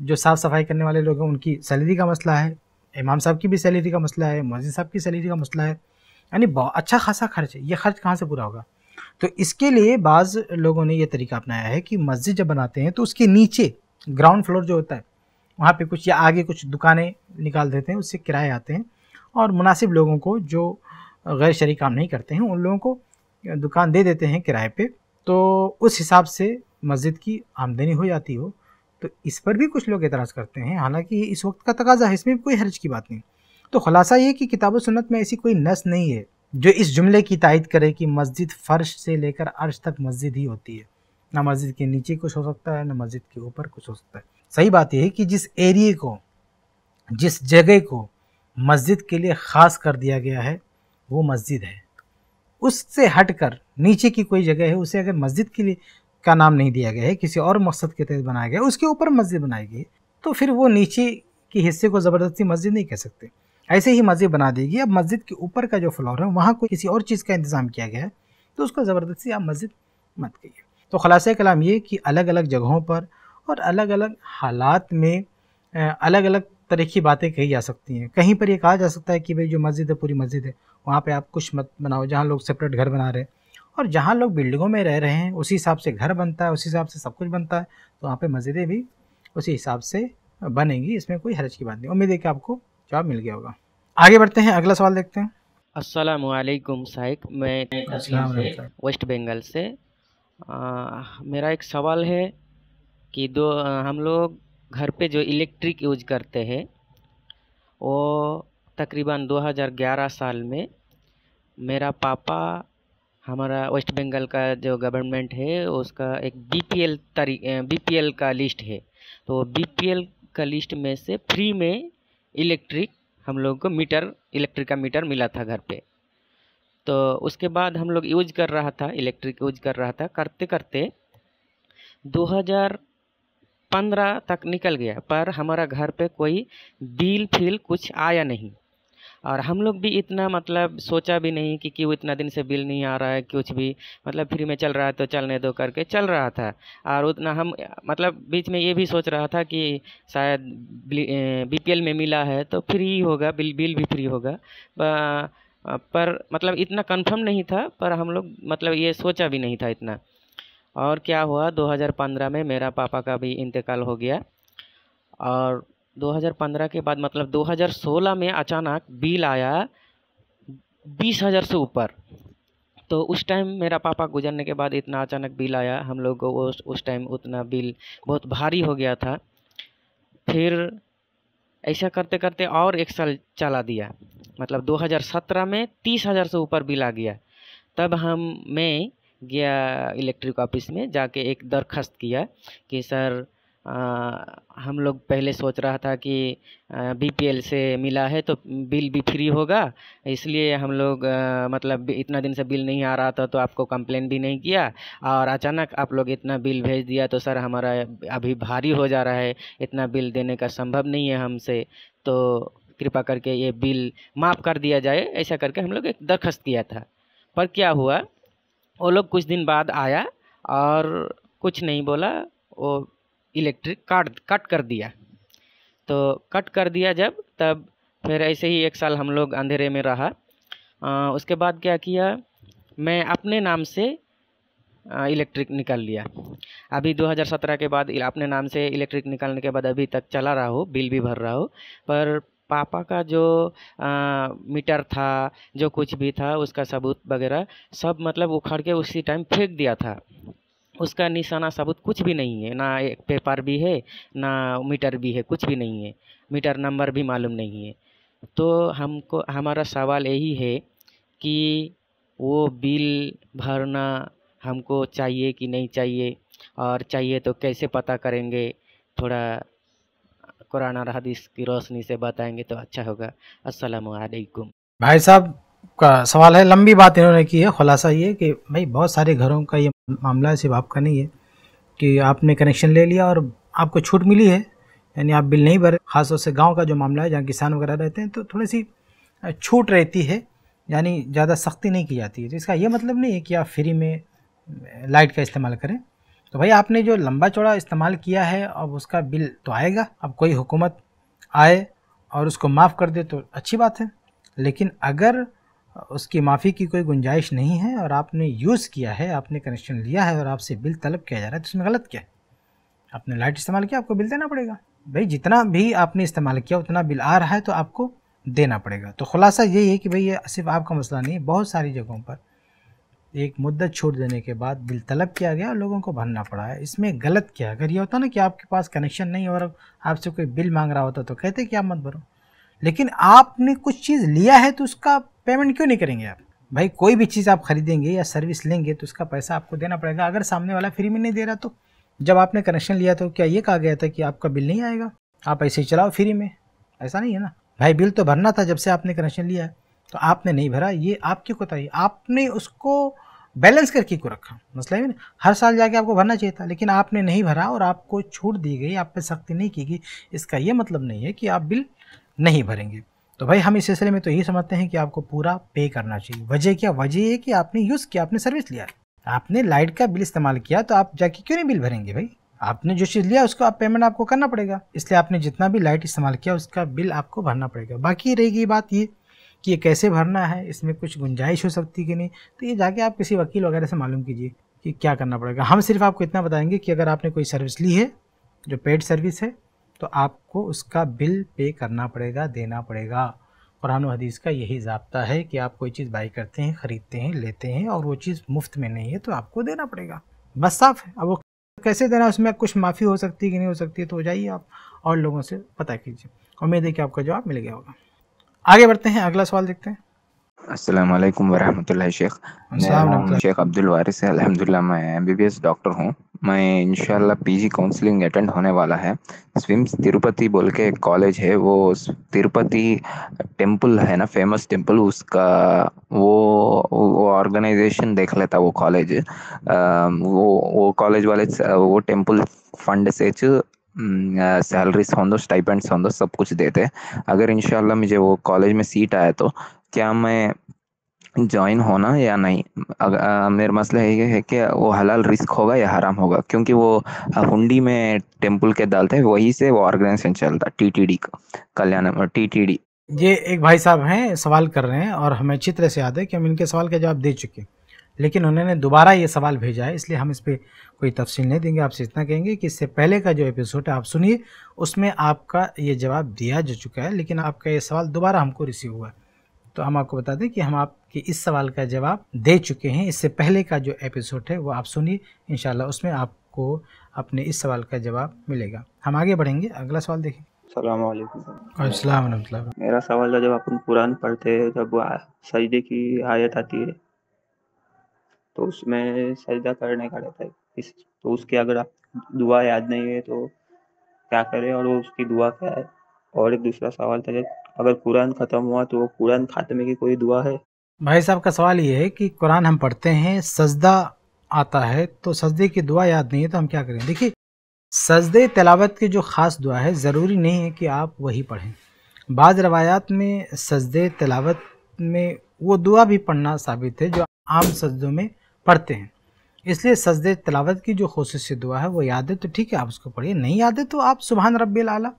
जो साफ़ सफाई करने वाले लोग हैं उनकी सैलरी का मसला है इमाम साहब की भी सैलरी का मसला है मस्जिद साहब की सैलरी का मसला है यानी बहुत अच्छा खासा खर्च है ये खर्च कहाँ से पूरा होगा तो इसके लिए बाज़ लोगों ने यह तरीका अपनाया है कि मस्जिद जब बनाते हैं तो उसके नीचे ग्राउंड फ्लोर जो होता है वहाँ पे कुछ या आगे कुछ दुकानें निकाल देते हैं उससे किराए आते हैं और मुनासिब लोगों को जो गैर शरी काम नहीं करते हैं उन लोगों को दुकान दे देते हैं किराए पे तो उस हिसाब से मस्जिद की आमदनी हो जाती हो तो इस पर भी कुछ लोग एतराज़ करते हैं हालांकि इस वक्त का तकाजा है इसमें कोई हर्ज की बात नहीं तो खुलासा ये कि किताब सुन्नत में ऐसी कोई नस नहीं है जो इस जुमले की तायद करे कि मस्जिद फ़र्श से लेकर अर्श तक मस्जिद ही होती है ना मस्जिद के नीचे कुछ हो सकता है ना मस्जिद के ऊपर कुछ हो सकता है सही बात यह है कि जिस एरिए को जिस जगह को मस्जिद के लिए ख़ास कर दिया गया है वो मस्जिद है उससे हटकर नीचे की कोई जगह है उसे अगर मस्जिद के लिए का नाम नहीं दिया गया है किसी और मकसद के तहत बनाया गया उसके ऊपर मस्जिद बनाई गई तो फिर वो नीचे के हिस्से को ज़बरदस्ती मस्जिद नहीं कह सकते ऐसे ही मस्जिद बना देगी अब मस्जिद के ऊपर का जो फ्लोर है वहाँ कोई किसी और चीज़ का इंतज़ाम किया गया है तो उसको ज़बरदस्ती आप मस्जिद मत कहिए तो ख़लास कलाम ये कि अलग अलग जगहों पर और अलग अलग हालात में अलग अलग तरह की बातें कही जा सकती हैं कहीं पर ये कहा जा सकता है कि भाई जो मस्जिद है पूरी मस्जिद है वहाँ पे आप कुछ मत बनाओ जहाँ लोग सेपरेट घर बना रहे हैं और जहाँ लोग बिल्डिंगों में रह रहे हैं उसी हिसाब से घर बनता है उसी हिसाब से सब कुछ बनता है तो वहाँ पर मस्जिदें भी उसी हिसाब से बनेंगी इसमें कोई हरज की बात नहीं उम्मीद है कि आपको जवाब मिल गया होगा आगे बढ़ते हैं अगला सवाल देखते हैं असलकुम साहिक मैं वेस्ट बंगाल से आ, मेरा एक सवाल है कि दो हम लोग घर पे जो इलेक्ट्रिक यूज करते हैं वो तकरीबन 2011 साल में मेरा पापा हमारा वेस्ट बंगाल का जो गवर्नमेंट है उसका एक बीपीएल तरी बीपीएल का लिस्ट है तो बीपीएल का लिस्ट में से फ्री में इलेक्ट्रिक हम लोग को मीटर इलेक्ट्रिक का मीटर मिला था घर पे तो उसके बाद हम लोग यूज कर रहा था इलेक्ट्रिक यूज कर रहा था करते करते पंद्रह तक निकल गया पर हमारा घर पे कोई बिल फिल कुछ आया नहीं और हम लोग भी इतना मतलब सोचा भी नहीं कि क्यों इतना दिन से बिल नहीं आ रहा है कुछ भी मतलब फ्री में चल रहा है तो चलने दो करके चल रहा था और उतना हम मतलब बीच में ये भी सोच रहा था कि शायद बी एल में मिला है तो फ्री होगा बिल बिल भी फ्री होगा पर मतलब इतना कंफर्म नहीं था पर हम लोग मतलब ये सोचा भी नहीं था इतना और क्या हुआ 2015 में मेरा पापा का भी इंतकाल हो गया और 2015 के बाद मतलब 2016 में अचानक बिल आया बीस हज़ार से ऊपर तो उस टाइम मेरा पापा गुजरने के बाद इतना अचानक बिल आया हम लोग को उस उस टाइम उतना बिल बहुत भारी हो गया था फिर ऐसा करते करते और एक साल चला दिया मतलब 2017 में तीस हज़ार से ऊपर बिल आ गया तब हम मैं गया इलेक्ट्रिक ऑफिस में जाके एक दरखास्त किया कि सर आ, हम लोग पहले सोच रहा था कि बीपीएल से मिला है तो बिल भी फ्री होगा इसलिए हम लोग आ, मतलब इतना दिन से बिल नहीं आ रहा था तो आपको कंप्लेन भी नहीं किया और अचानक आप लोग इतना बिल भेज दिया तो सर हमारा अभी भारी हो जा रहा है इतना बिल देने का संभव नहीं है हमसे तो कृपा करके ये बिल माफ़ कर दिया जाए ऐसा करके हम लोग एक दरखास्त किया था पर क्या हुआ वो लोग कुछ दिन बाद आया और कुछ नहीं बोला वो इलेक्ट्रिक काट कट कर दिया तो कट कर दिया जब तब फिर ऐसे ही एक साल हम लोग अंधेरे में रहा आ, उसके बाद क्या किया मैं अपने नाम से इलेक्ट्रिक निकाल लिया अभी 2017 के बाद अपने नाम से इलेक्ट्रिक निकालने के बाद अभी तक चला रहा हूँ बिल भी भर रहा हूँ पर पापा का जो मीटर था जो कुछ भी था उसका सबूत वगैरह सब मतलब उखाड़ के उसी टाइम फेंक दिया था उसका निशाना सबूत कुछ भी नहीं है ना एक पेपर भी है ना मीटर भी है कुछ भी नहीं है मीटर नंबर भी मालूम नहीं है तो हमको हमारा सवाल यही है कि वो बिल भरना हमको चाहिए कि नहीं चाहिए और चाहिए तो कैसे पता करेंगे थोड़ा कुरान और हदीस की रोशनी से बताएंगे तो अच्छा होगा असलकुम भाई साहब का सवाल है लंबी बात इन्होंने की है खुलासा ये कि भाई बहुत सारे घरों का ये मामला सिर्फ आपका नहीं है कि आपने कनेक्शन ले लिया और आपको छूट मिली है यानी आप बिल नहीं भरे खासतौर से गाँव का जो मामला है जहाँ किसान वगैरह रहते हैं तो थोड़ी सी छूट रहती है यानी ज़्यादा सख्ती नहीं की जाती है तो इसका ये मतलब नहीं है कि आप फ्री में लाइट का इस्तेमाल करें तो भाई आपने जो लंबा चौड़ा इस्तेमाल किया है अब उसका बिल तो आएगा अब कोई हुकूमत आए और उसको माफ़ कर दे तो अच्छी बात है लेकिन अगर उसकी माफ़ी की कोई गुंजाइश नहीं है और आपने यूज़ किया है आपने कनेक्शन लिया है और आपसे बिल तलब किया जा रहा है तो उसमें गलत क्या है आपने लाइट इस्तेमाल किया आपको बिल देना पड़ेगा भाई जितना भी आपने इस्तेमाल किया उतना बिल आ रहा है तो आपको देना पड़ेगा तो खुलासा यही है कि भाई ये सिर्फ आपका मसला नहीं है बहुत सारी जगहों पर एक मुद्दत छोड़ देने के बाद बिल तलब किया गया और लोगों को भरना पड़ा है इसमें गलत क्या अगर ये होता ना कि आपके पास कनेक्शन नहीं और आपसे कोई बिल मांग रहा होता तो कहते कि आप मत भरो लेकिन आपने कुछ चीज़ लिया है तो उसका पेमेंट क्यों नहीं करेंगे आप भाई कोई भी चीज़ आप खरीदेंगे या सर्विस लेंगे तो उसका पैसा आपको देना पड़ेगा अगर सामने वाला फ्री में नहीं दे रहा तो जब आपने कनेक्शन लिया तो क्या ये कहा गया था कि आपका बिल नहीं आएगा आप ऐसे ही चलाओ फ्री में ऐसा नहीं है ना भाई बिल तो भरना था जब से आपने कनेक्शन लिया है तो आपने नहीं भरा ये आपकी कोताही आपने उसको बैलेंस करके क्यों रखा मसला मतलब है हर साल जाके आपको भरना चाहिए था लेकिन आपने नहीं भरा और आपको छूट दी गई आप पे सख्ती नहीं की गई इसका ये मतलब नहीं है कि आप बिल नहीं भरेंगे तो भाई हम इस सिलसिले में तो यही समझते हैं कि आपको पूरा पे करना चाहिए वजह क्या वजह ये कि आपने यूज़ किया आपने सर्विस लिया आपने लाइट का बिल इस्तेमाल किया तो आप जाके क्यों नहीं बिल भरेंगे भाई आपने जो चीज़ लिया उसको आप पेमेंट आपको करना पड़ेगा इसलिए आपने जितना भी लाइट इस्तेमाल किया उसका बिल आपको भरना पड़ेगा बाकी रहेगी बात ये कि ये कैसे भरना है इसमें कुछ गुंजाइश हो सकती कि नहीं तो ये जाके आप किसी वकील वगैरह से मालूम कीजिए कि क्या करना पड़ेगा हम सिर्फ आपको इतना बताएंगे कि अगर आपने कोई सर्विस ली है जो पेड सर्विस है तो आपको उसका बिल पे करना पड़ेगा देना पड़ेगा कुरान हदीस का यही जबता है कि आप कोई चीज़ बाई करते हैं ख़रीदते हैं लेते हैं और वो चीज़ मुफ्त में नहीं है तो आपको देना पड़ेगा बस साफ है अब वो कैसे देना उसमें कुछ माफ़ी हो सकती है कि नहीं हो सकती है तो हो जाइए आप और लोगों से पता कीजिए उम्मीद है कि आपका जवाब मिल गया होगा आगे बढ़ते हैं अगला सवाल देखते हैं अस्सलाम वालेकुम वरहमतुल्लाहि शेख मैं शेख अब्दुल वारिस है अल्हम्दुलिल्लाह मैं एमबीबीएस डॉक्टर हूँ मैं इंशाल्लाह पीजी काउंसलिंग अटेंड होने वाला है स्विम्स तिरुपति बोल के एक कॉलेज है वो तिरुपति टेम्पल है ना फेमस टेम्पल उसका वो वो ऑर्गेनाइजेशन देख लेता वो कॉलेज वो वो कॉलेज वाले वो टेम्पल फंड से सैलरी हम्म, हों स्टाइपेंट स्टाइपेंट्स सब कुछ देते अगर इनशाला मुझे वो कॉलेज में सीट आया तो क्या मैं ज्वाइन होना या नहीं अगर मेरा मसला ये है कि वो हलाल रिस्क होगा या हराम होगा क्योंकि वो हुंडी में टेम्पल के डालते हैं वही से वो ऑर्गेनाइजेशन चलता है टीटीडी का कल्याण टी टीटीडी ये एक भाई साहब हैं सवाल कर रहे हैं और हमें चित्र से याद है कि हम इनके सवाल का जवाब दे चुके लेकिन उन्होंने दोबारा ये सवाल भेजा है इसलिए हम इस पर कोई तफसील नहीं देंगे आपसे इतना कहेंगे कि इससे पहले का जो एपिसोड है आप सुनिए उसमें आपका ये जवाब दिया जा चुका है लेकिन आपका ये सवाल दोबारा हमको रिसीव हुआ है तो हम आपको बता दें कि हम आपके इस सवाल का जवाब दे चुके हैं इससे पहले का जो एपिसोड है वो आप सुनिए इन उसमें आपको अपने इस सवाल का जवाब मिलेगा हम आगे बढ़ेंगे अगला सवाल देखें मेरा सवाल था जब अपन कुरान पढ़ते हैं जब सजदे की आयत आती है तो उसमें सजदा करने का रहता है इस तो उसके अगर आप दुआ याद नहीं है तो क्या करें और उसकी दुआ क्या है और एक दूसरा सवाल था अगर कुरान ख़त्म हुआ तो कुरान खात्मे की कोई दुआ है भाई साहब का सवाल ये है कि कुरान हम पढ़ते हैं सजदा आता है तो सजदे की दुआ याद नहीं है तो हम क्या करें देखिए सजदे तलावत की जो ख़ास दुआ है ज़रूरी नहीं है कि आप वही पढ़ें बाज़ रवायात में सजदे तलावत में वो दुआ भी पढ़ना साबित है जो आम सजदों में पढ़ते हैं इसलिए सजद तलावत की जो खसूस दुआ है वो याद है तो ठीक है आप उसको पढ़िए नहीं याद है तो आप सुबहान रबी आला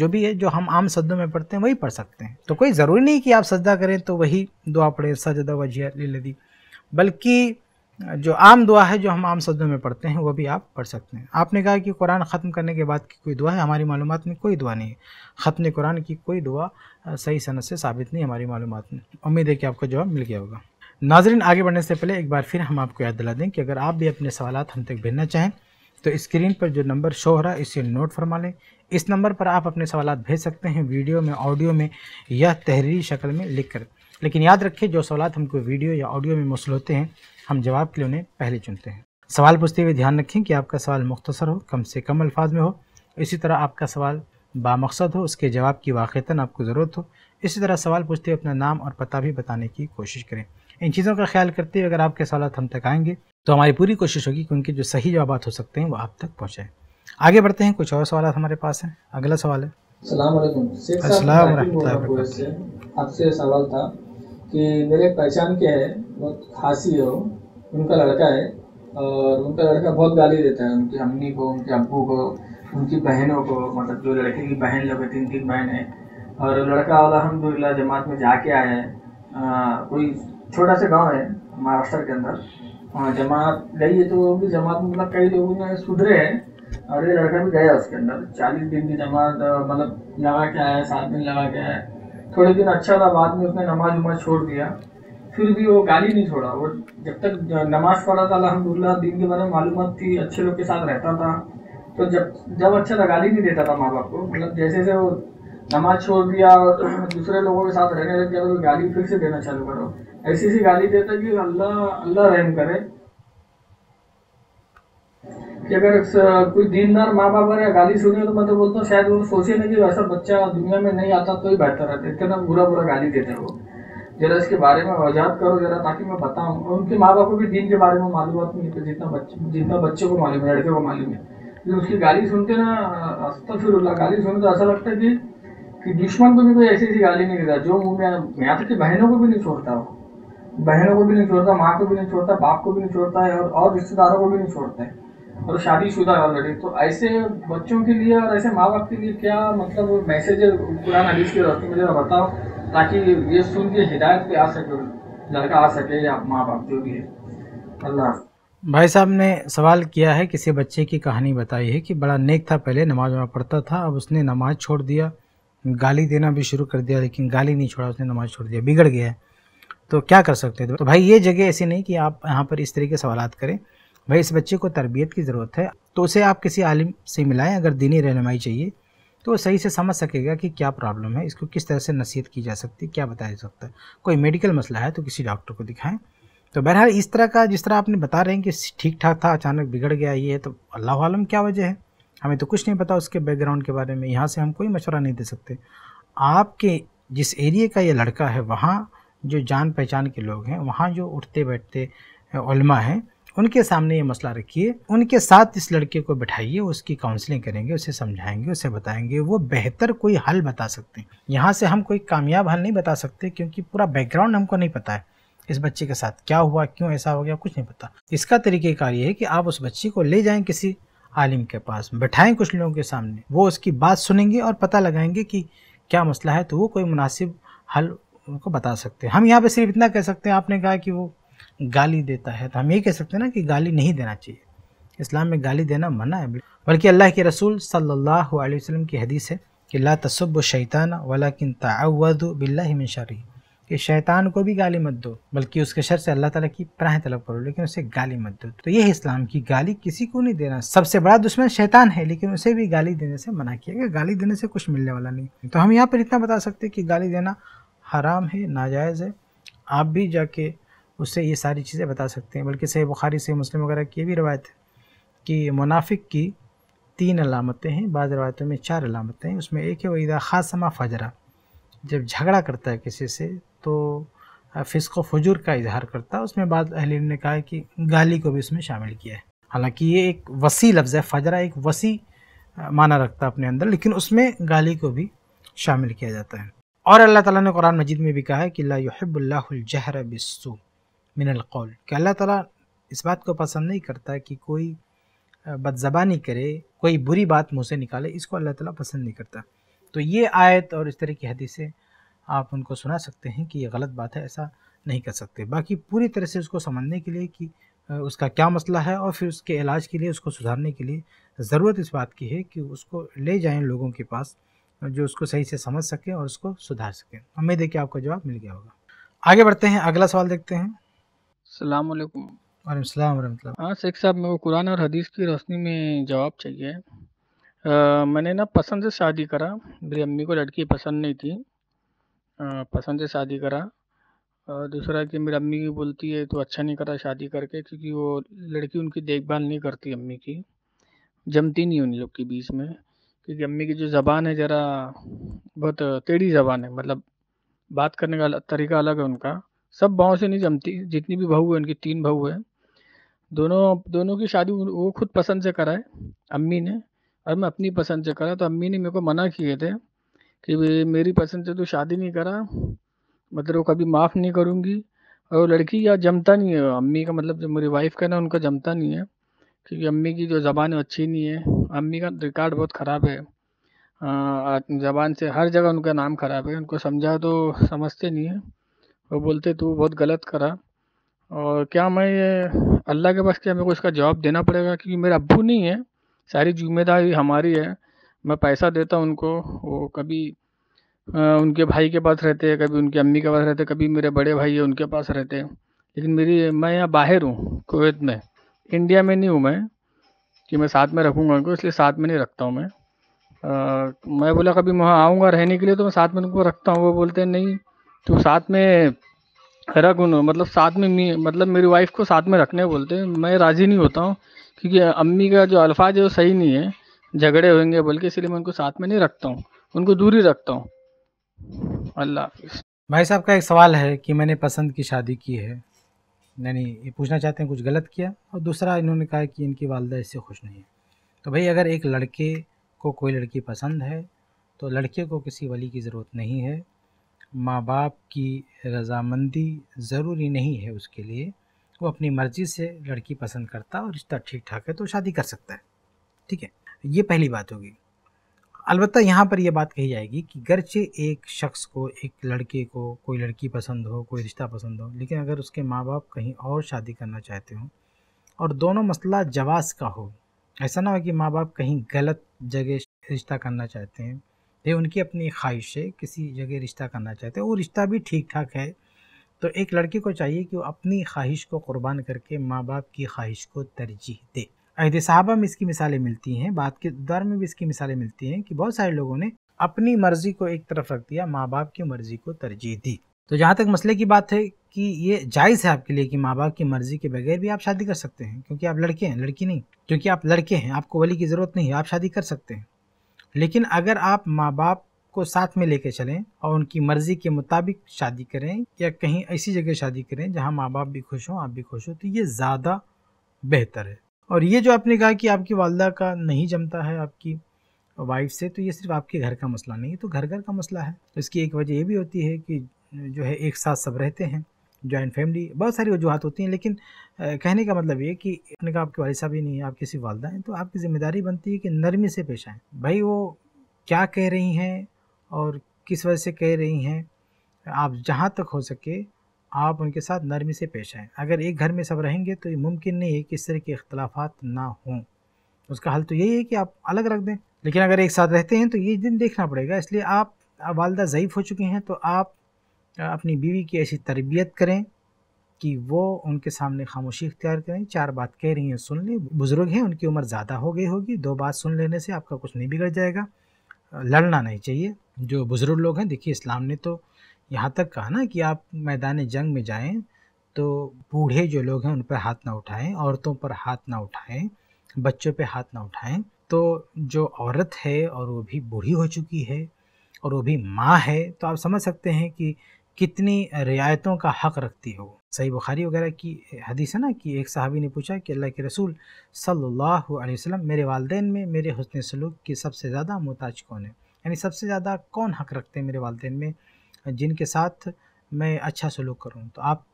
जो भी है जो हम आम सदों में पढ़ते हैं वही पढ़ सकते हैं तो कोई ज़रूरी नहीं कि आप सजदा करें तो वही दुआ पढ़ें सजदा वजिया लदी बल्कि जो आम दुआ है जो हम आम सदों में पढ़ते हैं वह भी आप पढ़ सकते हैं आपने कहा कि कुरान ख़त्म करने के बाद की कोई दुआ है हमारी मालूम में कोई दुआ नहीं है ख़त्म कुरान की कोई दुआ सही सनत से साबित नहीं हमारी मालूम में उम्मीद है कि आपको जवाब मिल गया होगा नाजरन आगे बढ़ने से पहले एक बार फिर हम आपको याद दिला दें कि अगर आप भी अपने सवाल हम तक भेजना चाहें तो स्क्रीन पर जो नंबर शो हो रहा है इसे नोट फरमा लें इस नंबर पर आप अपने सवाल भेज सकते हैं वीडियो में ऑडियो में या तहरीरी शक्ल में लिख कर लेकिन याद रखें जो सवाल हमको वीडियो या ऑडियो में मौसू होते हैं हम जवाब के लिए उन्हें पहले चुनते हैं सवाल पूछते हुए ध्यान रखें कि आपका सवाल मुख्तसर हो कम से कम अल्फाज में हो इसी तरह आपका सवाल बामकसद हो उसके जवाब की वाक़ता आपको ज़रूरत हो इसी तरह सवाल पूछते हुए अपना नाम और पता भी बताने की कोशिश करें इन चीज़ों का ख्याल करते हुए अगर आपके सवाल हम तक आएंगे तो हमारी पूरी कोशिश होगी कि उनके जो सही जवाब हो सकते हैं वो आप तक पहुँचे आगे बढ़ते हैं कुछ और सवाल हमारे पास हैं अगला सवाल है आपसे सवाल था कि मेरे पहचान के है बहुत खासी हो उनका लड़का है और उनका लड़का बहुत गाली देता है उनकी अम्मी को उनके अबू को उनकी बहनों को मतलब जो लड़के की बहन लोग तीन तीन बहन है और लड़का वाला अलहमदिल्ला जमात में जाके आया है कोई छोटा सा गांव है महाराष्ट्र के अंदर वहाँ जमात गई है तो भी जमात में मतलब कई लोगों ने सुधरे हैं और ये लड़का भी गया उसके अंदर चालीस दिन की जमात मतलब लगा के आया सात दिन लगा के आया थोड़े दिन अच्छा था बाद में उसने नमाज उमाज छोड़ दिया फिर भी वो गाली नहीं छोड़ा वो जब तक नमाज पढ़ा था अलहमदिल्ला दिन के बारे में मालूम थी अच्छे लोग के साथ रहता था तो जब जब अच्छा था गाली नहीं देता था माँ बाप को मतलब जैसे जैसे वो नमाज छोड़ दिया और दूसरे लोगों के साथ रहने लग गया तो गाली फिर से देना चालू करो ऐसी ऐसी गाली देता कि अल्लाह अल्लाह रहम करे कि अगर कोई दीनदार माँ बाप अगर गाली सुने तो मैं मतलब तो बोलता हूँ शायद वो सोचे ना कि वैसा बच्चा दुनिया में नहीं आता तो ही बेहतर रहता है इतना बुरा बुरा गाली देते वो जरा इसके बारे में वजात करो जरा ताकि मैं बताऊँ उनके माँ बाप को भी दीन के बारे में मालूम नहीं तो जितना बच्चे जितना बच्चों को मालूम है लड़के को मालूम है लेकिन उसकी गाली सुनते ना फिर गाली सुनते तो ऐसा लगता है कि कि दुश्मन को भी कोई ऐसी ऐसी गाली नहीं देता जो मुँह में यहाँ तो बहनों को भी नहीं छोड़ता वो बहनों को भी नहीं छोड़ता माँ को भी नहीं छोड़ता बाप को भी नहीं छोड़ता है और और रिश्तेदारों को भी नहीं छोड़ता है और शादीशुदा है ऑलरेडी तो ऐसे बच्चों के लिए और ऐसे माँ बाप के लिए क्या मतलब मैसेज है कुरान हदीस के रास्ते मुझे बताओ ताकि ये सुन के हिदायत पे आ सके लड़का आ सके या माँ बाप जो भी है अल्लाह भाई साहब ने सवाल किया है किसी बच्चे की कहानी बताई है कि बड़ा नेक था पहले नमाज में पढ़ता था अब उसने नमाज छोड़ दिया गाली देना भी शुरू कर दिया लेकिन गाली नहीं छोड़ा उसने नमाज छोड़ दिया बिगड़ गया है तो क्या कर सकते हैं तो भाई ये जगह ऐसी नहीं कि आप यहाँ पर इस तरह के सवाल करें भाई इस बच्चे को तरबियत की ज़रूरत है तो उसे आप किसी आलिम से मिलाएं अगर दीनी रहनुमाई चाहिए तो सही से समझ सकेगा कि क्या प्रॉब्लम है इसको किस तरह से नसीहत की जा सकती है क्या बताया जा सकता है कोई मेडिकल मसला है तो किसी डॉक्टर को दिखाएं तो बहरहाल इस तरह का जिस तरह आपने बता रहे हैं कि ठीक ठाक था अचानक बिगड़ गया ये तो अल्लाह आलम क्या वजह है हमें तो कुछ नहीं पता उसके बैकग्राउंड के बारे में यहाँ से हम कोई मशवरा नहीं दे सकते आपके जिस एरिए का ये लड़का है वहाँ जो जान पहचान के लोग हैं वहाँ जो उठते बैठते उलमा हैं उनके सामने ये मसला रखिए उनके साथ इस लड़के को बैठाइए उसकी काउंसलिंग करेंगे उसे समझाएंगे उसे बताएंगे वो बेहतर कोई हल बता सकते हैं यहाँ से हम कोई कामयाब हल नहीं बता सकते क्योंकि पूरा बैकग्राउंड हमको नहीं पता है इस बच्चे के साथ क्या हुआ क्यों ऐसा हो गया कुछ नहीं पता इसका तरीक़ेकार ये है कि आप उस बच्चे को ले जाएँ किसी आलिम के पास बैठाएँ कुछ लोगों के सामने वो उसकी बात सुनेंगे और पता लगाएंगे कि क्या मसला है तो वो कोई मुनासिब हल उनको बता सकते हैं हम यहाँ पे सिर्फ इतना कह सकते हैं आपने कहा कि वो गाली देता है तो हम ये कह सकते हैं ना कि गाली नहीं देना चाहिए इस्लाम में गाली देना मना है बल्कि अल्लाह के रसूल सल्लल्लाहु अलैहि वसल्लम की हदीस है कि ला तसब शैतान वाला किन तावद बिल्लिन शरी कि शैतान को भी गाली मत दो बल्कि उसके शर से अल्लाह ताला की पनाह तलब करो लेकिन उसे गाली मत दो तो यह इस्लाम की गाली किसी को नहीं देना सबसे बड़ा दुश्मन शैतान है लेकिन उसे भी गाली देने से मना किया गया गाली देने से कुछ मिलने वाला नहीं तो हम यहाँ पर इतना बता सकते हैं कि गाली देना हराम है नाजायज़ है आप भी जाके उससे ये सारी चीज़ें बता सकते हैं बल्कि सही बुखारी से मुस्लिम वगैरह की ये भी रवायत है कि मुनाफिक की तीन अलामतें हैं बाद रवायतों में चार अलामतें हैं उसमें एक है वहीदा खासमा फजरा जब झगड़ा करता है किसी से तो फिसको फजूर का इजहार करता है उसमें बाद अहल ने कहा है कि गाली को भी उसमें शामिल किया है हालांकि ये एक वसी लफ्ज़ है फजरा एक वसी माना रखता है अपने अंदर लेकिन उसमें गाली को भी शामिल किया जाता है और अल्लाह ताला ने कुरान मजीद में भी कहा है कि ला युहिबुल्लाहर बिस्सू मिनलकौल कि अल्लाह ताला इस बात को पसंद नहीं करता कि कोई बदजबानी करे कोई बुरी बात मुँह से निकाले इसको अल्लाह ताला पसंद नहीं करता तो ये आयत और इस तरह की हदीसें आप उनको सुना सकते हैं कि ये गलत बात है ऐसा नहीं कर सकते बाकी पूरी तरह से उसको समझने के लिए कि उसका क्या मसला है और फिर उसके इलाज के लिए उसको सुधारने के लिए ज़रूरत इस बात की है कि उसको ले जाएं लोगों के पास जो उसको सही से समझ सकें और उसको सुधार सकें हमें देखिए आपको जवाब मिल गया होगा आगे बढ़ते हैं अगला सवाल देखते हैं सलामकुम वालेकुम हाँ शेख साहब मेरे को कुरान और हदीस की रोशनी में जवाब चाहिए आ, मैंने ना पसंद से शादी करा मेरी अम्मी को लड़की पसंद नहीं थी आ, पसंद से शादी करा और दूसरा कि मेरी अम्मी की बोलती है तो अच्छा नहीं करा शादी करके क्योंकि वो लड़की उनकी देखभाल नहीं करती अम्मी की जमती नहीं उन लोग के बीच में क्योंकि अम्मी की जो ज़बान है ज़रा बहुत टेढ़ी ज़बान है मतलब बात करने का तरीका अलग है उनका सब भाव से नहीं जमती जितनी भी बहू है उनकी तीन बहू है दोनों दोनों की शादी वो खुद पसंद से कराए अम्मी ने और मैं अपनी पसंद से करा तो अम्मी ने मेरे को मना किए थे कि मेरी पसंद से तो शादी नहीं करा मतलब वो कभी माफ़ नहीं करूँगी और वो लड़की या जमता नहीं है अम्मी का मतलब जो मेरी वाइफ का ना उनका जमता नहीं है क्योंकि अम्मी की जो ज़बान है वो अच्छी नहीं है अम्मी का रिकॉर्ड बहुत ख़राब है ज़बान से हर जगह उनका नाम ख़राब है उनको समझा तो समझते नहीं है वो बोलते तू बहुत गलत करा और क्या मैं ये अल्लाह के पास क्या मेरे को इसका जवाब देना पड़ेगा क्योंकि मेरा अबू नहीं है सारी जिम्मेदारी हमारी है मैं पैसा देता हूँ उनको वो कभी आ, उनके भाई के पास रहते हैं कभी उनकी अम्मी के पास रहते कभी मेरे बड़े भाई है उनके पास रहते हैं लेकिन मेरी मैं यहाँ बाहर हूँ कुवैत में इंडिया में नहीं हूँ मैं कि मैं साथ में रखूँगा उनको इसलिए साथ में नहीं रखता हूँ मैं आ, मैं बोला कभी वहाँ आऊँगा रहने के लिए तो मैं साथ में उनको रखता हूँ वो बोलते हैं नहीं तो साथ में रख उन मतलब साथ में मी मतलब मेरी वाइफ को साथ में रखने बोलते हैं मैं राज़ी नहीं होता हूँ क्योंकि अम्मी का जो अल्फाज है वो सही नहीं है झगड़े होंगे बल्कि इसलिए मैं उनको साथ में नहीं रखता हूँ उनको दूर ही रखता हूँ अल्लाह हाफि भाई साहब का एक सवाल है कि मैंने पसंद की शादी की है यानी ये पूछना चाहते हैं कुछ गलत किया और दूसरा इन्होंने कहा कि इनकी वालदा इससे खुश नहीं है तो भाई अगर एक लड़के को कोई लड़की पसंद है तो लड़के को किसी वली की ज़रूरत नहीं है माँ बाप की रजामंदी ज़रूरी नहीं है उसके लिए वो अपनी मर्ज़ी से लड़की पसंद करता और रिश्ता ठीक ठाक है तो शादी कर सकता है ठीक है ये पहली बात होगी अलबत् यहाँ पर यह बात कही जाएगी कि गरचे एक शख्स को एक लड़के को कोई लड़की पसंद हो कोई रिश्ता पसंद हो लेकिन अगर उसके माँ बाप कहीं और शादी करना चाहते हों और दोनों मसला जवास का हो ऐसा ना हो कि माँ बाप कहीं गलत जगह रिश्ता करना चाहते हैं ये उनकी अपनी ख्वाहिश है किसी जगह रिश्ता करना चाहते हैं वो रिश्ता भी ठीक ठाक है तो एक लड़की को चाहिए कि वो अपनी ख्वाहिश को कुर्बान करके माँ बाप की ख्वाहिश को तरजीह दे एहतसाबा में इसकी मिसालें मिलती हैं बाद के दौर में भी इसकी मिसालें मिलती हैं कि बहुत सारे लोगों ने अपनी मर्जी को एक तरफ रख दिया माँ बाप की मर्जी को तरजीह दी तो जहाँ तक मसले की बात है कि ये जायज़ है आपके लिए कि माँ बाप की मर्ज़ी के बगैर भी आप शादी कर सकते हैं क्योंकि आप लड़के हैं लड़की नहीं क्योंकि आप लड़के हैं आपको वली की ज़रूरत नहीं है आप शादी कर सकते हैं लेकिन अगर आप माँ बाप को साथ में लेके चलें और उनकी मर्ज़ी के मुताबिक शादी करें या कहीं ऐसी जगह शादी करें जहाँ माँ बाप भी खुश हों आप भी खुश हों तो ये ज़्यादा बेहतर है और ये जो आपने कहा कि आपकी वालदा का नहीं जमता है आपकी वाइफ से तो ये सिर्फ आपके घर का मसला नहीं है तो घर घर का मसला है तो इसकी एक वजह ये भी होती है कि जो है एक साथ सब रहते हैं जॉइंट फैमिली बहुत सारी वजूहत होती हैं लेकिन आ, कहने का मतलब ये कि आपने कहा आपके वाले साहब ही नहीं है आप किसी वालदा हैं तो आपकी ज़िम्मेदारी बनती है कि नरमी से पेश आएँ भाई वो क्या कह रही हैं और किस वजह से कह रही हैं आप जहाँ तक हो सके आप उनके साथ नरमी से पेश आएँ अगर एक घर में सब रहेंगे तो ये मुमकिन नहीं है कि इस तरह के अख्तिलाफ ना हों उसका हल तो यही है कि आप अलग रख दें लेकिन अगर एक साथ रहते हैं तो ये दिन देखना पड़ेगा इसलिए आप वालदा ज़यीफ़ हो चुके हैं तो आप अपनी बीवी की ऐसी तरबियत करें कि वो उनके सामने खामोशी इख्तियार करें चार बात कह रही हैं सुन लें बुज़ुर्ग हैं उनकी उम्र ज़्यादा हो गई होगी दो बात सुन लेने से आपका कुछ नहीं बिगड़ जाएगा लड़ना नहीं चाहिए जो बुज़ुर्ग लोग हैं देखिए इस्लाम ने तो यहाँ तक कहा ना कि आप मैदान जंग में जाएं तो बूढ़े जो लोग हैं उन पर हाथ ना उठाएं औरतों पर हाथ ना उठाएं बच्चों पे हाथ ना उठाएं तो जो औरत है और वो भी बूढ़ी हो चुकी है और वो भी माँ है तो आप समझ सकते हैं कि कितनी रियायतों का हक रखती हो सही बुखारी वगैरह की हदीस है ना कि एक साहबी ने पूछा कि अल्लाह के रसूल सल्लल्लाहु अलैहि वसल्लम मेरे वालदे में मेरे हसन सलूक की सबसे ज़्यादा मोहताज कौन है यानी सबसे ज़्यादा कौन हक रखते हैं मेरे वालदे में जिनके साथ मैं अच्छा सलूक करूँ तो आप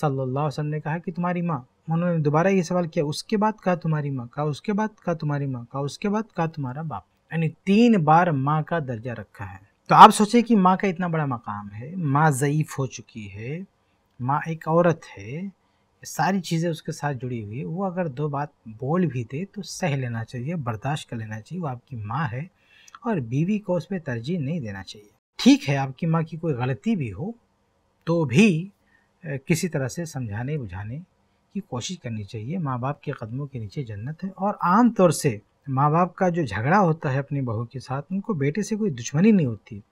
सल्लल्लाहु वसल्लम ने कहा कि तुम्हारी माँ उन्होंने दोबारा ये सवाल किया उसके बाद कहा तुम्हारी माँ का उसके बाद कहा तुम्हारी माँ का उसके बाद कहा तुम्हारा बाप यानी तीन बार माँ का दर्जा रखा है तो आप सोचें कि माँ का इतना बड़ा मकाम है माँ ज़यीफ़ हो चुकी है माँ एक औरत है सारी चीज़ें उसके साथ जुड़ी हुई है वो अगर दो बात बोल भी दे तो सह लेना चाहिए बर्दाश्त कर लेना चाहिए वो आपकी माँ है और बीवी को उस पर तरजीह नहीं देना चाहिए ठीक है आपकी माँ की कोई गलती भी हो तो भी किसी तरह से समझाने बुझाने की कोशिश करनी चाहिए माँ बाप के कदमों के नीचे जन्नत है और आम तौर से माँ बाप का जो झगड़ा होता है अपनी बहू के साथ उनको बेटे से कोई दुश्मनी नहीं होती